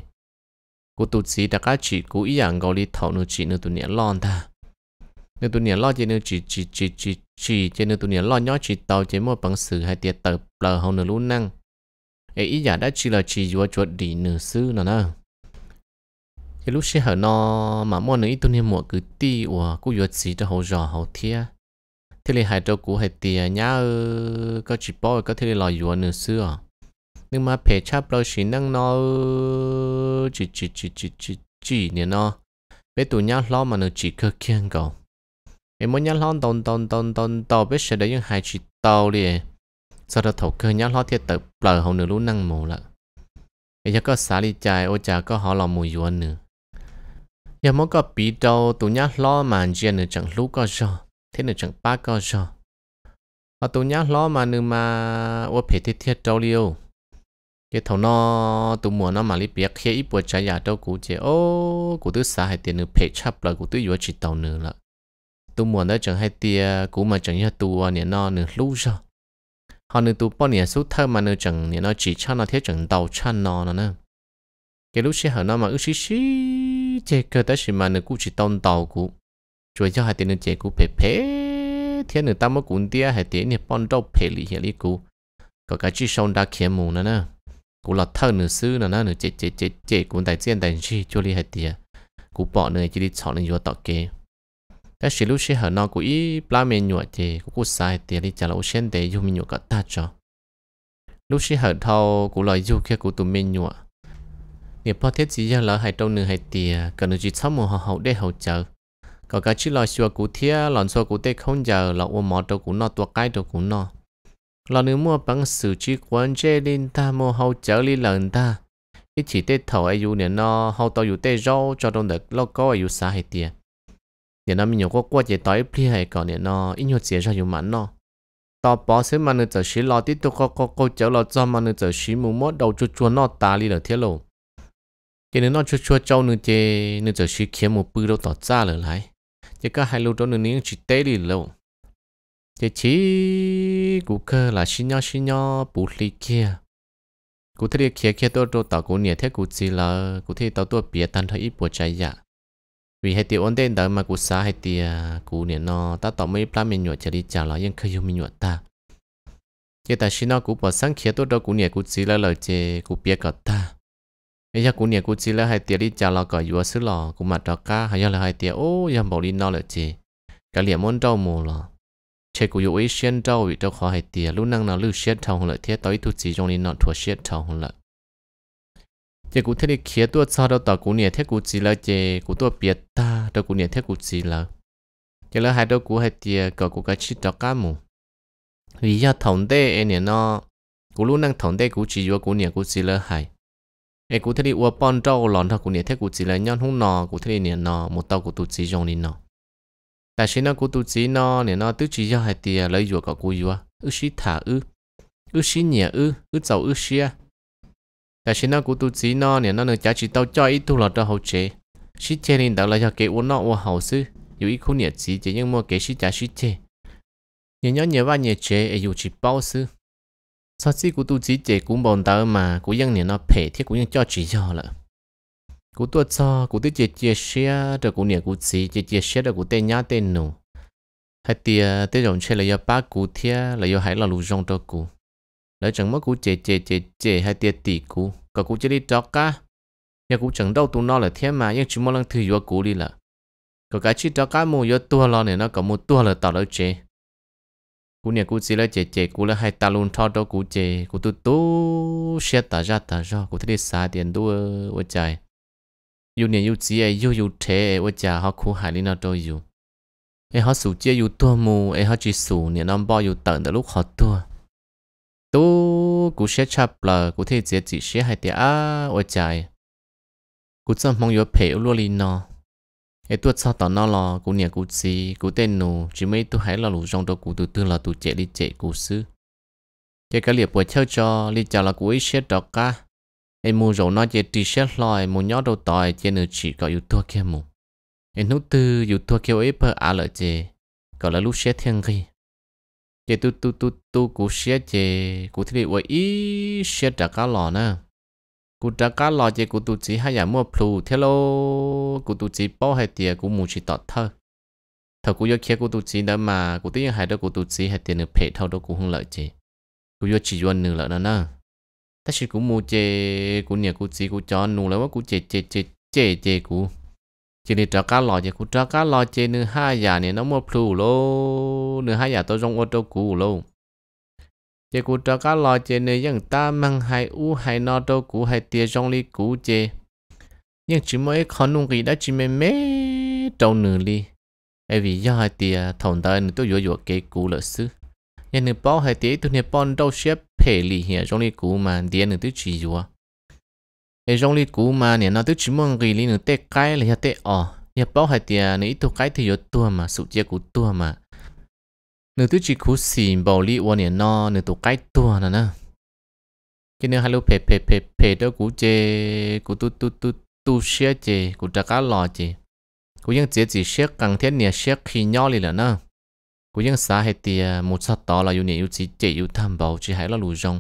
กูตุจีแต่ก็จีกูอีอย่างเกาหลีเท่าหนึ่งจีหนึ่งตัวเนี้ยร้อนตา nếu tụi nhớ lo chỉ nếu chỉ chỉ chỉ chỉ chỉ chỉ nếu tụi nhớ lo nhỏ chỉ tàu chỉ một bằng sử hay tiệt tập lờ hồng nửa luôn năng ấy ý giả đã chỉ là chỉ vừa chuột đi nửa sư nào nè cái lúc xe hở nó mà mua nửa ít tụi nhớ mua cứ ti của cô vừa chỉ cho hậu giò hậu thia thế là hai trâu cú hai tiệt nhá có chỉ bỏ có thế là lò vừa nửa sư à nhưng mà phải chấp lo chỉ năng nó chỉ chỉ chỉ chỉ chỉ chỉ nè nó bé tụi nhá lo mà nó chỉ cơ kiêng cầu em muốn nhắn lon tồn tồn tồn tồn tồn biết sẽ để những hai chị tàu đi sau đó thổ cơ nhắn lon thiệt tự bờ hậu nửa lũ năng mù lợ bây giờ có xả đi chạy ô chả có họ lò mùi yuan nửa, giờ muốn có bị đâu tụ nhắn lo mà chia nửa chẳng lũ có cho thế nửa chẳng ba có cho họ tụ nhắn lo mà nửa mà ô phải thiết thiết đâu liêu cái thầu nó tụ mùa nó mà lý biết khi ít bữa trái nhà đâu cũ chế ô cũ tứ xả hay tiền nửa phải chấp lại cũ tứ yuan chỉ tàu nửa lợ tu mua đó chẳng hay tia cũ mà chẳng như tu à, nè nó nửa lú sao họ nửa tu bao nè số thơ mà nửa chẳng nè nó chỉ cho nó thiết chẳng đầu cho nó nè. cái lúc xe hở nó mà ước xí xí chê cơ tới xí mà nửa cũ chỉ tông tàu cũ rồi cho hai tiền nửa chê cũ phê phê thiết nửa tao mới cũng tia hai tiền nè bọn đâu phê lì hiệp lì cũ có cái chỉ sông đã kiếm mù nè nè, cũ là thơ nửa sư nè nè, nửa chế chế chế chế cũng đại tiền đại chi cho lì hai tiền cũ bỏ nửa chỉ đi chọn nửa vô tọt kia cái sự lúc xe hở nó của ý pla mẹ nhụa thì cũng cũng sai tiền đi trả lỗ sen để dùng mình nhụa cả ta cho lúc xe hở thâu của lời du kia của tụi mình nhụa nghiệp bao thiết gì giờ lỡ hai trong nửa hai tiền cần được chỉ sáu mùa họ hậu để hậu chờ có cái chữ lời xua của thia lòn xua của tê không giờ là ôm mỏ đầu của nó tua cái đầu của nó là nếu mua bằng sự chỉ quan chế linh ta mua hậu chờ lên lần ta ít chỉ tê thầu ai dù nè nó hậu tao dù tê rau cho đông được lâu có ai dù xa hai tiền เนี่ยนะมีอยู่ก็กว่าจะต่อยพลีให้ก่อนเนี่ยนะอินหัวเสียชาอยู่มันเนาะต่อปอเสมันเนี่ยจะชีรอที่ตัวก็ก็ก็เจ้าเราจอมันเนี่ยจะชีมุมดเอาจุดชวนนอตาลีเหรอเที่ยวโลจะเนี่ยนอชัวชัวเจ้าเนี่ยจะเนี่ยจะชีเขียนมูปืนเราต่อจ้าเลยไรจะก็ให้รู้ตัวเนี่ยนี่ชีเตลีโลจะชีกูเคยละชิญญาชิญญาปุลีเกียกูเทียเขียเขียตัวตัวต่อกูเนี่ยเทียกูจีละกูเทียตัวตัวเปียตันเธออีปวดใจยะ vì hai tiểu ổn định đó mà cú xa hai tiểu cú nè nó ta tỏ mấy plan mình nhuột chả đi chào là nhưng khơi mình nhuột ta cái ta xin nó cú bỏ sáng khía tốt đó cú nè cú chỉ là lời chê cú biết cả ta bây giờ cú nè cú chỉ là hai tiểu đi chào là cả vừa xứ lò cú mặt đó cá hay là hai tiểu ô giờ bảo đi nó lời chê cái liệm muốn trâu mù lò chế cú yêu ý xuyên trâu vì trâu khó hai tiểu lúc năng nào lưu xuyên trâu hồng lời thiết tới thu chỉ trong đi nó thua xuyên trâu hồng lợi chỉ cũng thế đi khía tua sau đâu tỏ cú nhẹ thế cú chỉ là chỉ cũng tua biết ta đâu cú nhẹ thế cú chỉ là chỉ là hai đâu cú hai thì cậu cú cái chỉ đó cả mù vì do thằng đệ anh nhẹ nó cú luôn năng thằng đệ cú chỉ vô cú nhẹ cú chỉ là hai ai cú thế đi uo bon trâu lòn thằng cú nhẹ thế cú chỉ là nhon hung nò cú thế đi nhẹ nọ một tàu cú tụt chỉ dùng đi nọ tại sao nó cũng tụt chỉ nọ nhẹ nọ tứ chỉ do hai thì lấy vô cậu cũng vô ư sĩ thả ư ư sĩ nhẹ ư ư giàu ư xia cả xin nó cũng tu chí nó nè nó nữa chả chỉ tao cho ít thu lọt cho hậu chế xí chế nên đó là cho kế uốn nó uốn hậu sư dù ít khu nhiệt gì chỉ nhưng mà kế xí chả xí chế nhớ nhớ nhớ ba nhiệt chế ấy dù chỉ bao sư sau khi của tu chí chế cũng bọn tao mà cũng dân nè nó phê thiết cũng dân cho chỉ cho lợ cũng tuột cho cũng tự chế chế xe rồi cũng nè cũng chí chế chế xe rồi cũng tên nhá tên nụ hay tiề tên dòng chế là do ba cụ thiết là do hải là lù rong cho cụ Nói chẳng mất cú chê chê chê chê hay tiệt tỷ cú. Có cú chế đi cho cá. Nhưng cú chẳng đâu tu nó là thế mà. Nhưng chúng mong lăng thử vô cú đi là. Có cái chi cho cá mù vô tua lo này nó có một tua là tao lỡ chê, Cú nè cú chỉ là chê chê cú là hay ta luôn thao đó cú chê Cú tu tu xe ta ra ta ra. Cú thấy đi xa tiền đua ôi trời. Yêu nè yêu chỉ ai yêu yêu thế ôi trời họ khu hải linh nào đâu yêu. ai họ sủ chia yêu tua mù. ai họ chỉ sủ nè nó bao yêu tận từ lúc họ tua tu cú sẽ chập là cú thể dễ chỉ sẽ hay tiếc à ở trời cú chăm mong yếu phải luôn đi nó ấy e tuột sao tao nó là cú nhà cú gì cú tên nụ chỉ mấy tu hãy là lũ trong đó cú tu tư là tu chạy đi chạy cú sư chạy cái liệp bồi theo cho đi chào là cú ấy sẽ đọc cả, em mua rồi nó chạy đi sẽ loi, mua nhó đầu tòi chạy nữa chỉ có yếu tua kia mù em nút tư yếu tua kia ấy phải à lợi chạy gọi là lúc sẽ thiên khi chị tu tu tu tu cú xe chị cú thì bị ý xe trả cá lò nè cú trả cá lò chị cú tu chỉ hai nhà mua plu thế lô cú tu chỉ bao hai tiền cú mua chỉ tọt thơ thầu cú vô kia cú tu chỉ đó mà cú tiếng hai đó cú tu chỉ hai tiền được phê thâu đó cú không lợi chị cú vô chỉ vô nửa lợi nó nè ta chỉ cú mua chị cú nhà cú chỉ cú cho nụ là quá cú chị chị chị chị chị cú chỉ đi trả cá lò chỉ cũng trả cá lò chỉ nửa hai giờ này nó mua plu lô nửa hai giờ tôi trong ô tô cũ lô chỉ cũng trả cá lò chỉ nửa những ta mang hai u hai nó tô cũ hai tia trong ly cũ chỉ nhưng chỉ mới còn e nung gì đã chỉ mới mê trong nửa ly ai e vì do hai tia thòng tới nửa tôi vừa vừa cái cũ lỡ xứ nhưng nửa bao hai tia tôi nửa bao đâu xếp phe ly hiện trong ly cũ mà tiền nửa tôi chỉ vừa cái rong lít cũ mà nè nó tức chỉ mong gì lý nữa tê cái là tê ờ nhà bao hai tiền nữa ít tu cái thì yo tua mà sụt chia cũ tua mà nữa tức chỉ cú xỉn bảo lý quan nè nó nữa tu cái tua nè nè cái nữa hello phe phe phe phe đó cú chê cú tu tu tu tu xe chê cú trả cá lò chê cũ ยัง chế chỉ xe càng thiết nè xe khi nhỏ lì là nè cú cũ ยัง xả hai tiền một sát tỏ là yêu nè yêu chỉ chế yêu tham bảo chỉ hãy là lù rong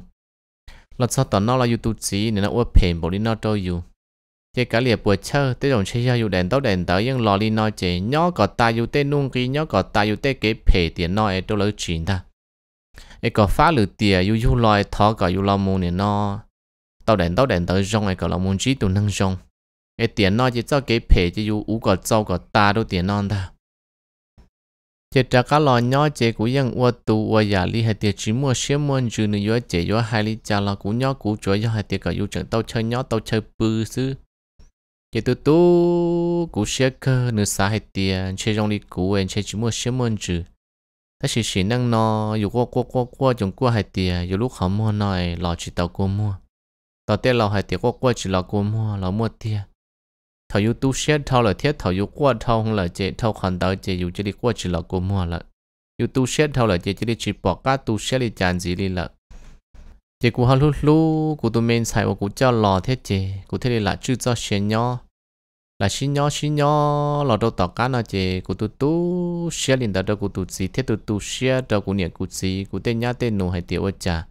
lọt sau tỏ nói là youtube chỉ nên nó ua phèn bộ đi nó cho dù chế cả liệp bữa chơi tới đồng chơi ra dù đèn tao đèn tới nhưng lò đi nói chỉ nhớ có ta dù tê nung kí nhớ có ta dù tê kế phê tiền nói đâu e lỡ chuyện ta ấy có phá lử tiền dù dù lòi thọ cả dù lo mù nên nó tao đèn tao đèn tới rong ấy có lo mù chỉ tụ năng rong ấy tiền nói chỉ cho kế phê chỉ dù u có cho có ta đâu tiền non ta chỉ trả cá lò nhỏ chế cú yên ua tu ua giả li hay tiệt chỉ mua xe mua chú nữ yếu chế yếu hai li trả lò cú nhỏ cú chúa yếu hay tiệt cả yếu chẳng tàu chơi nhỏ tàu chơi bự sư chỉ tu tu cú xe cơ nữ xa hay tiệt chế rong li cú em chế chỉ mua xe mua chú ta chỉ chỉ năng nó yếu qua qua qua qua chúng qua hay tiệt yếu lúc họ mua nói lò chỉ tàu cô mua tàu tết lò hay tiệt qua qua chỉ lò cô mua lò mua tiệt thầu yêu tu xe thâu là thiết thầu yêu qua thâu không là chế thâu còn tới chế yêu chỉ đi qua chỉ là cô mua là yêu tu xe thâu là chế chỉ đi chỉ bỏ cá tu xe đi chán gì đi là chế cú hao lú lú cú tu men xài và cú cho lò thiết chế cú thế là chữ cho xe nhỏ là xí nhỏ xí nhỏ lò đầu tỏ cá nó chế cú tu tu xe liền đầu cú tu gì thiết tu tu xe đầu cú niệm cú gì cú tên nhát tên nô hay tiểu chả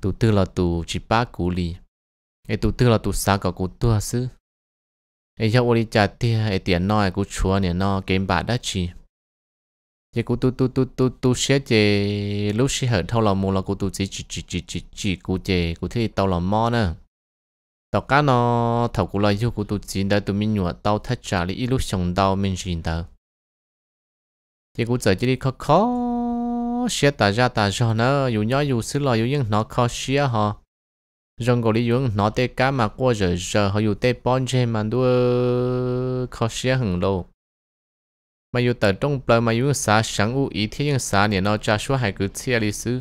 tu tư là tu chỉ ba cú li, ê tu tư là tu sa cả cú tu sư ai cho ôi chặt thì ai tiền nói cú chúa nè nó game bạc đã chi thì cú tu tu tu tu tu sẽ thì lúc sẽ hở thâu lòng mua là cú tu chỉ chỉ chỉ chỉ chỉ chỉ cú chè cú thì tao lòng mò nữa tàu cá nó thầu cú lại yêu cú tu chỉ đã tu minh nhụa tàu thắt chặt lý lúc sống tàu minh xin tàu, thì cú giờ chỉ đi khó khó sẽ ta ra ta cho nè dù nhớ dù xứ lo dù những nó khó xía ha rong gọi đi dưỡng nó tê cá mà qua giờ giờ họ dù tê bón trên mà đua khó xé hừng lâu mà dù tờ trong bờ mà dù xã sáng u ý thiên xã nè nó cha số hai cứ xe đi xứ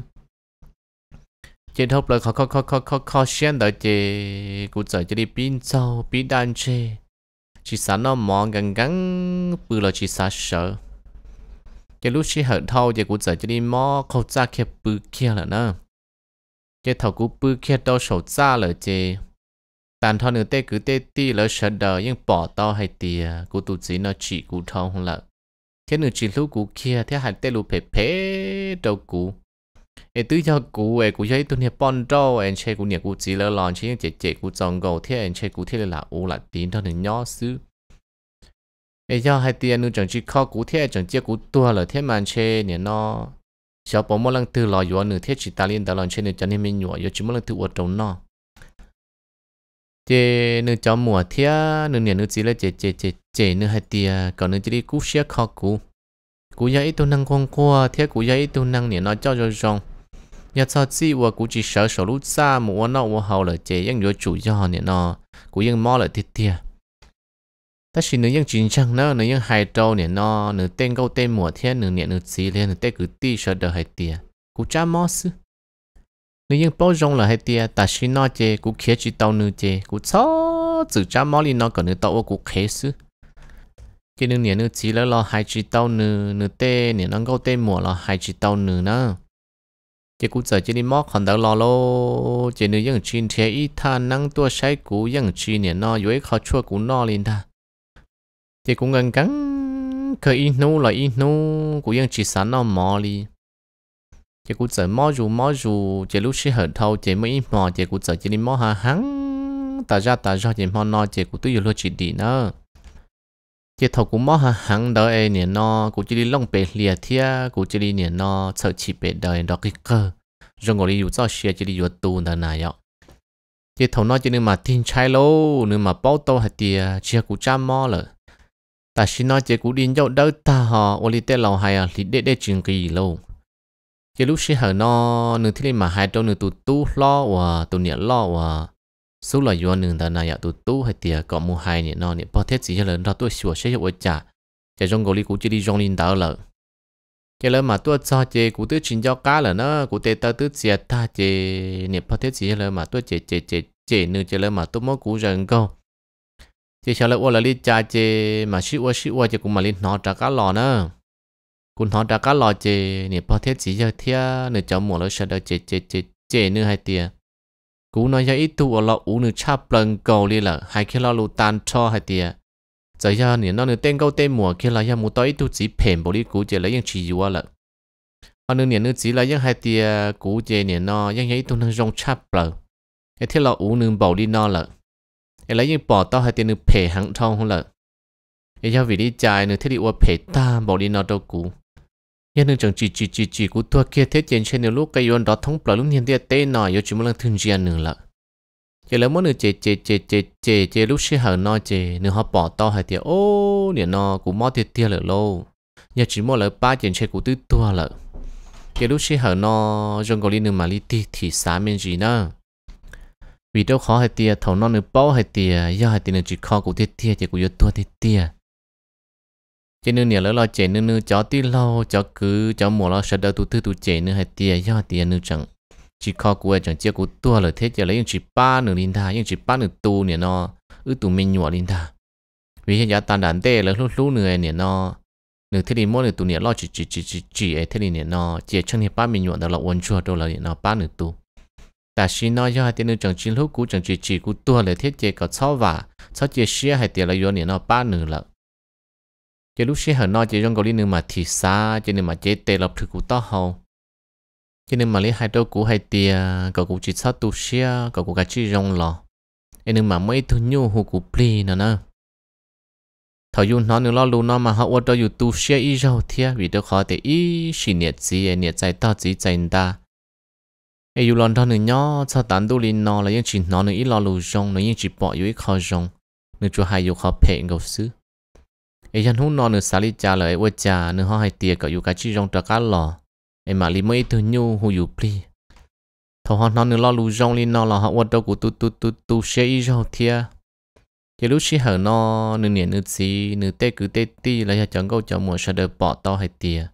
chế thốc bờ khó khó khó khó khó khó xé đỡ chế cụ giờ chế đi pin châu pin đan chế chỉ xã nó mòn gần gắn bự là chỉ xã sợ chế lúc chỉ hở thâu chế cụ giờ chế đi mò khâu ra kia bự kia là nè chế thầu cú bư kia đâu sổ xa lỡ chế tàn thọ nửa tê cứ tê ti lỡ sợ đờ nhưng bỏ to hay tìa cú tụ chỉ nó chỉ cú thong không lợ thế nửa chỉ lúc cú kia thế hạt tê lù phê phê đâu cú ê tứ cho cú ê cú chơi tụi nè bon đâu anh chơi cú nè cú chỉ lỡ lòn chứ chế chế cú tròn gầu thế anh chơi cú thế là u là tín thọ nửa nhỏ xứ ê cho hai tia nửa chẳng chỉ kho cú thế chẳng chia cú tua lỡ thế mà chơi nè nó lần nửa ta liên 小宝莫能得老药呢，天气大冷的冷些呢，叫你们药，有只莫能得我中呢。chế nữ cho mùa thia nữ nhà nữ chỉ là chế chế chế chế nửa hai tia còn nửa chỉ đi cú xe khó cú cú giờ ít năng quan qua thia cú giờ ít năng nửa nó cho rồi rong nhà sao chỉ và cú chỉ sợ sợ lút xa mùa nó và hậu là chế những yếu chủ cho họ nhà nó cú những mò là thịt thiệt ta chỉ nếu những chính chẳng nó nếu những hai trâu nè nó tên câu tên mùa thiên nếu niệm nếu gì liền nếu tên cứ ti sợ đỡ hai tia cú cha mò sư nếu những bao rong là hai tia ta chỉ nó chê cú khía chỉ tàu nữ chê cú chó chữ cha mò liền nó còn nếu tàu cú khế sư cái nếu niệm nếu gì là lo hai chỉ tàu nữ nếu tên nếu nó câu tên mùa là hai chỉ tàu nữ nữa chỉ cũng giờ chỉ đi móc hòn đảo lò lô chỉ nếu những chín ít tha năng tua sai cú những chín nè nó dưới khó chua cú no lên ta thì cũng gần cắn cái inu là inu của dân chỉ sẵn nó mò đi chỉ cũng sợ mò dù mò dù chỉ lúc xí hở thâu chỉ mới mò chỉ cũng sợ chỉ đi mò hà hắn ta ra ta ra chỉ mò nó chỉ cũng tự lo chỉ đi nữa chỉ thầu cũng mò hà hắn đó ai nè nó cũng chỉ đi lông bể lìa thia cũng chỉ đi nè nó sợ chỉ bể đời đó cái cơ rồi ngồi đi dù cho xe chỉ đi dù tu nè này ạ chỉ thầu nó chỉ nên mà tin trái lâu nên mà bao tàu hạt tiề chỉ cũng chăm mò rồi ta xin nói chế cú đi nhau đâu ta họ ô li tê lầu hay à thì để để chuyện kỳ lâu chế lúc xin hỏi nó nửa thế mà hai trâu nửa tụ tu lo và tụ nhẹ lo và số là do nửa ta này tụ tụt tu hay tiệt có mua hai nhẹ nó nhẹ bao thế gì cho lớn ra tôi sửa sẽ cho hiệu trả chế trong cổ li cú chỉ đi trong linh đỡ lợ chế lớn mà tôi cho chế cú tứ chín cho cá là nó cú tê ta tứ chia ta chế nhẹ bao thế gì cho lớn mà tôi chế chế chế chế nửa chế lớn mà tôi mới cú rừng câu chỉ sợ là ô là li cha chê mà sĩ ô sĩ ô chê cũng mà li nó trả cá lò nữa cũng nó trả cá lò chê nè bao thiết chỉ cho thia nè cháu mua lỡ sợ đâu chê chê chê chê nữa hai tia cũng nói cho ít tu ở lọ ú nửa cha plần cầu đi là hai khi lo lù tan cho hai tia giờ giờ nè nó nửa tên câu tên mùa khi là giờ mua tới tu chỉ phèn bộ đi cũ chê lấy những chỉ yếu là ở nửa nửa chỉ là những hai tia cũ chê nè nó những cái tu nửa rong cha plần cái thiết lọ ú nửa bảo đi nó là ไอ้แล้วยังปอดต่อให้เตียนึงเผ่หังทองของละไอ้ยาวิธีใจนึงที่ดีว่าเผ่ตาบอกดีนอตกูยังนึงจังจีจีจีจีกูตัวเกียเทเจนเชนลูกกยนดอท้องปล่อยลุงเนียนเตียเต้หน่อยอยู่จุมลังถึงเจียนหนึ่งละเจแล้วมื่อหนึ่งเจเจเจเจเจเจลูกเชี่ยหังนอเจนึงเขาปอดต่อให้เตียโอ้เนี่ยนอกูมอเตียเตียเลยโลยังจีมอเลยป้าเจนเชกูตื้อตัวละเจลูกเชี่ยหังนอจงกอลีนึงมาลีตีที่สามเมนจีเนาะ vì đâu khó hay tia thầu non nửa bao hay tia do hay tia nửa chỉ khó của thiết tia chỉ của yếu tua thiết tia trên nửa nhà lỡ lo chế nửa nửa chó tí lo chó cứ chó mổ lo sợ đâu tu tư tu chế nửa hay tia do tia nửa chẳng chỉ khó của chẳng chia của tua là thế giờ lấy chỉ ba nửa linh tha nhưng chỉ ba nửa tu nè nó ư tu mình nhỏ linh tha vì hiện giờ tàn đàn tê là lúc lúc nửa nè nó nửa thế thì mỗi nửa tu nè lo chỉ chỉ chỉ chỉ chỉ thế thì nè nó chỉ chân thì ba mình nhỏ đó là quân chuột đâu là nè nó ba nửa tu ta xin nói cho hai tiền trường chín lúc cũ trường chỉ chỉ cũ tua lời thiết chế có sáu và sáu chế xia hai tiền là do nè nó ba nửa lợ chế lúc xia hơn nói chế trong cái lý nương mà thì xa chế nương mà chế tệ lập thực cũ to hầu chế nương mà lấy hai đôi cũ hai tiền có cũ chỉ sáu tu xia có cũ cả chỉ rong lò em nương mà mấy thứ nhu hồ cũ pli nữa nè thảo yun nó nương lo luôn nó mà họ ở đâu tu xia ít rồi thia vì đâu khó để y xin nhiệt gì nhiệt ใจ to ta ai u lần đó nữa nhớ sao tán tu lên nó là những chuyện nó nữa ít lo lù rong nữa những chuyện bỏ yêu ít khó rong nữa cho hai yêu khó phê ngầu xứ ai chẳng hút nó nữa xả lý cha ai quay cha nữa họ hay tiệc cậu yêu cái chi rong trà cá lò ai mà lý mới thương nhu hù yêu pli thầu họ nó nữa lo lù rong lên nó là họ quay đâu của tu tu tu tu xe ít rau thia giờ lúc xí hở nó nửa niệm nửa xí nửa tê cứ tê ti là chẳng câu cho mùa sao đời bỏ to hay tiệc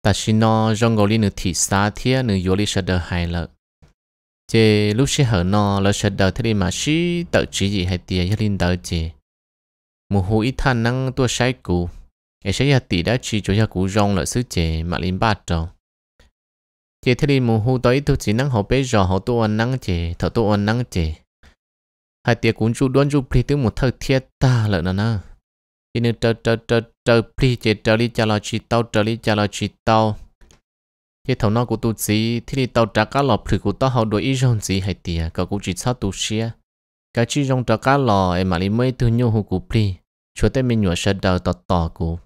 E ta xin nó trong ngồi lên thị xã thế nửa vô lý sẽ đỡ hài lợ chế lúc xe hở nó là sẽ đỡ thế đi mà chỉ tự chỉ gì hay tiền cho linh đỡ chế một hồi ít than năng tua sai cũ ấy sẽ là tỷ đã chỉ cho gia cũ rong là sứ chế mà linh ba trâu chế thế đi một hồi tới tôi chỉ năng họ bé rõ họ tôi ăn năng chế thợ tôi ăn năng chế hai tiền cũng chú đoán chú pli tới một thợ thiết ta lợ nà nà thì nên trở trở trở trở pli chế trở đi trả lời chỉ tao trở đi trả lời chỉ tao cái thầu nó của tu sĩ thì đi tao trả cá lò pli của tao học đội ý rong gì hay tiề à? cậu cũng chỉ sao tu sĩ cái chỉ rong trả cá lò em mà đi mới từ nhau hồ của pli cho tới mình nhủa sợ đầu tọt tỏ của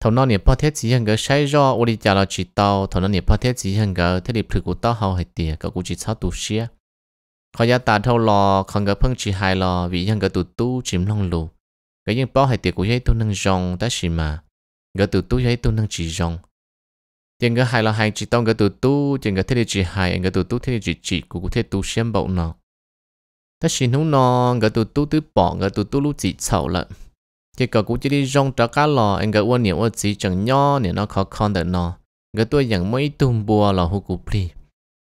thầu nó niệm phật thế gì hơn cái sai do ô đi trả lời chỉ tao thầu nó niệm phật thế gì hơn cái thế đi pli của tao học hay tiề à? cậu cũng chỉ sao tu sĩ khỏi gia tà thâu lò không cái phân chỉ hài lò vì hơn cái tu tu chìm long lụa cái những bao hai tiền của giấy tôi nâng rong ta xì mà gỡ từ tu giấy tôi nâng chỉ rong tiền gỡ hai là hai chỉ tông gỡ từ tu tiền gỡ thế thì chỉ hai gỡ từ tu thế thì chỉ chỉ của cụ thế tu xem bậu nó ta xì nung nó gỡ từ tu tứ bỏ gỡ từ tu lúc chỉ sầu lận chỉ có cụ chỉ đi rong trả cá lò anh gỡ uốn nhiều uốn chỉ chẳng nho nên nó khó khăn được nó gỡ tôi chẳng mấy tum bùa lò hú cụ pli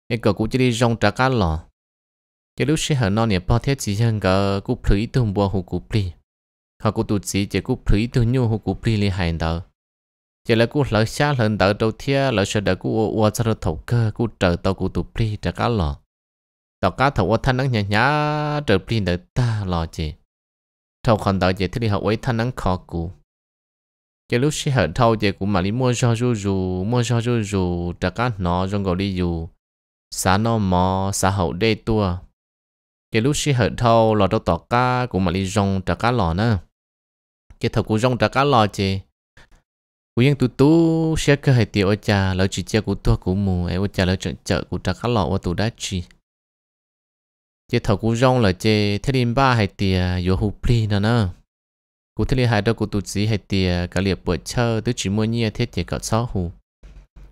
anh gỡ cụ chỉ đi rong trả cá lò cái lúc xí hở nó nè bao thế chỉ chẳng gỡ cụ pli tum bùa hú cụ pli họ cụ tụt chỉ chỉ cụ phí từ nhu họ cụ phí li hành đó chỉ là cụ lỡ xa lần đỡ đầu tiên lỡ sợ đỡ cụ ô ô ra thầu cơ cụ trở tàu cụ tụt phí trở cá lò tàu cá thầu ô thanh nắng nhả nhả trở phí đỡ ta lò chị thầu còn đỡ chỉ thì họ ấy thanh nắng khó cú chỉ lúc xí hở thầu chỉ cụ mà đi mua cho rú rú mua cho rú rú trở cá nó trong gọi đi dù xã nó mò xã hậu đê tua chỉ lúc xí hở thầu lò đầu tàu cá cụ mà đi rong trở cá lò nữa cái thầu của rong trả cá lò chê cú yên tu tu xe cơ hệ ở cha lỡ chỉ chơi của tua của mù ấy cha lỡ chợ chợ của trả cá lò ô tu đá chi chế thầu của rong là chế thế liên ba hệ tiểu yo hu pli nè nè cú thế liên hai đó của tu chỉ hệ tiểu cả liệp bữa chơi tứ chỉ mua nhia thế tiểu cả sáu hù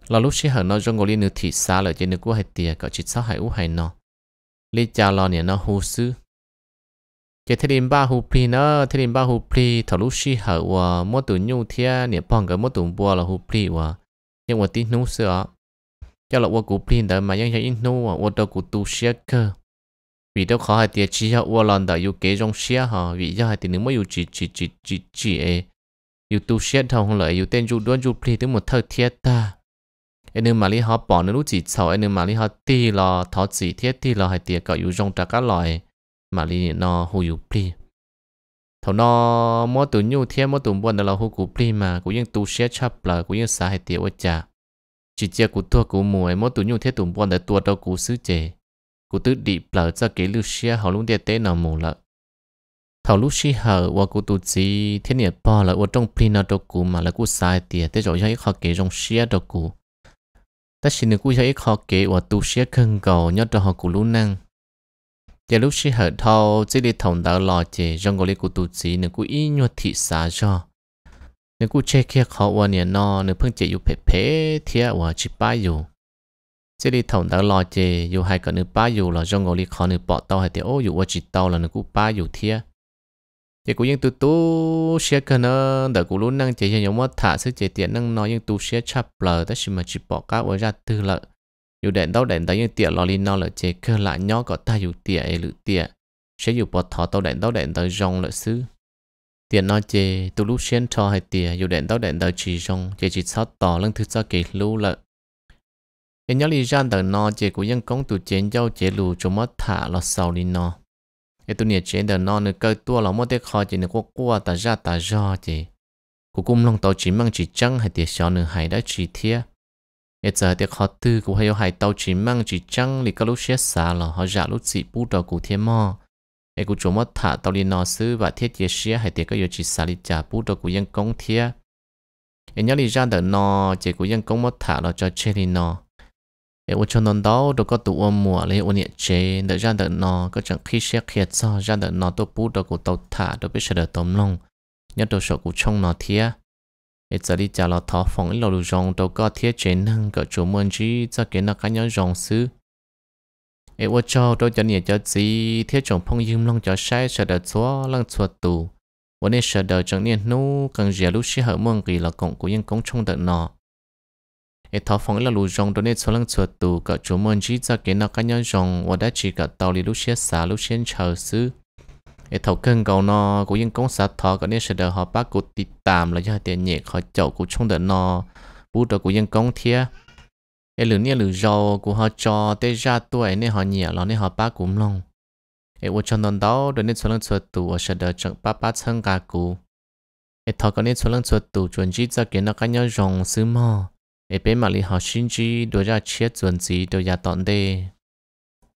là lúc sẽ hở nó rong ngồi liên nửa thị xa lỡ chế nửa của hệ tiểu cả chỉ sáu hải u hải nọ, lê cha lò nè nó hù sư cái thế điểm ba hụp pli nữa, thế điểm ba hụp pli thảo lúc xí hở và mỗi tuần nhu thia nè bằng cái mỗi tuần bùa là hụp pli và nhưng mà tin nhu sửa cho là của pli đó mà nhưng cái in nhu và đó của tu xia cơ vì đâu khó hay tiệt chỉ hở và lần đó yêu kế trong xia hả vì do hay tiền nếu mới yêu chỉ chỉ chỉ chỉ chỉ ấy yêu tu xia thằng không lợi yêu tên du đoan du pli tới một thơ thiết ta anh em mà lý họ bỏ nó lúc chỉ sau, anh em mà lý họ ti lo thọ chỉ thiết ti lo hay tiệt cậu yêu trong trà cá loại mà li nó hù yu pli thầu nó mỗi tuần nhu thiên mỗi tuần buồn là hù cụ pli mà cụ những tu xe chắp là cụ những xã hệ tiệu cha chỉ chia cụ thua cụ mùi mỗi tuần nhu thiên tuần buồn để tua đâu cụ xứ chế cụ tứ đi lỡ cho kỹ lưu xe họ luôn tiệt tế nào mù lợ thầu lưu xí hở và cụ tu chỉ thiên nhiệt bò là ở trong pli nó đâu cụ mà là cú sai tiệt tế rồi cho họ kỹ trong xe đâu cụ ta xin được cú cho họ kỹ và tu xe khăn cầu nhớ cho họ cụ luôn năng giờ lúc xí hở thâu chỉ đi thông đạo lò chè trong gọi của tụ chỉ nên cũng ý nhuận thị xã cho nên cũng che kia khó qua nè nó nên phương chế yếu phê phê thiệt qua chỉ ba yếu chỉ đi thông đạo lò chè yếu hai cái nữa ba yếu là trong gọi khó nữa bỏ tao hay thì ô yêu qua chỉ tao là nên cũng ba yếu thiệt chỉ cũng những tụ tụ xe cần nó đỡ cũng luôn năng chế cho nhóm mất thả sức chế tiền năng nói những tụ xe chấp lờ tất chỉ mà chỉ bỏ cá ở ra từ lợi อยู่เด่นเต้าเด่นแต่ยังเตี่ยลอลีนอเลยเจเคอละย่อก็ตาอยู่เตี่ยเอหรือเตี่ยเสียอยู่ปอทอเต้าเด่นเต้าเด่นแต่ยองเลยซื้อเตี่ยนอเจตุลุเชียนทอให้เตี่ยอยู่เด่นเต้าเด่นแต่จียองเจจีซอดต่อเรื่องที่จะเกลูเลยยังยอลีจานแต่นอเจกูยังกงตุเจนเจ้าเจลูจมอถาลอเสาลีนอไอตัวเนี่ยเจนเดินนอนเนื้อเกยตัวเราไม่ได้คอเจเนื้อกกัวแต่ยาแต่ยอเจกูกุ้มลงตัวจีมังจีจังให้เตี่ยชอเนื้อหายได้จีเทีย giờ thì họ tư cũng hay hải tàu chỉ mang chỉ trăng thì các xả là họ giả lúc gì bút đầu cụ thiên mò ấy cũng chúng mất thả tàu đi nọ sư và thiết chế xía hay thì các giờ chỉ xả đi trả bút đầu cụ dân công thiết ấy nhớ đi ra đợt nọ chỉ cụ dân công mất thả là cho chơi đi nọ ấy cũng cho non đó đâu có tụ ôm mùa lấy ôn nhẹ chế đợt ra đợt nọ có chẳng khi xét khiệt sao ra đợt nọ tôi bút đầu cụ tàu thả đâu biết sẽ đợt tôm long nhớ đồ sổ cụ trong nọ thiết giờ giờ đi trả là thọ phong ít lò lù rong đâu có thiết chế năng cỡ chủ môn chứ cho kiến nó cá nhau rong sư ấy ô cho đâu cho nhẹ cho gì thiết chồng phong yếm long cho sai sợ đợt chúa lăng chúa tù vấn đề sợ đợt chẳng niên nu cần giờ lúc sĩ hở mương kỳ là cộng của nhân công trong đợt nọ ấy thọ phong ít lò lù rong đâu nên chúa lăng chúa tù cỡ chủ môn chứ cho kiến nó cá nhau rong và đã chỉ cỡ tàu đi lúc xí xả lúc xí chờ sư cái thầu cân cầu nó của dân công xã thọ có nên sẽ đỡ họ bác của tì tạm là do tiền nhẹ họ chậu của trong đỡ nó bút đồ của dân công thia cái nia lửa dầu của họ cho tê ra tuổi nên họ nhẹ là nên họ bác cũng long cái ô cho non đó đôi nên số lần số tù sẽ chẳng bác bác thân cả cụ cái thọ có nên số lần số tù chuẩn chỉ nó cá nhau rồng xứ mò cái bên mà lì họ xin chỉ đối ra chết chuẩn gì đối ra tọn đê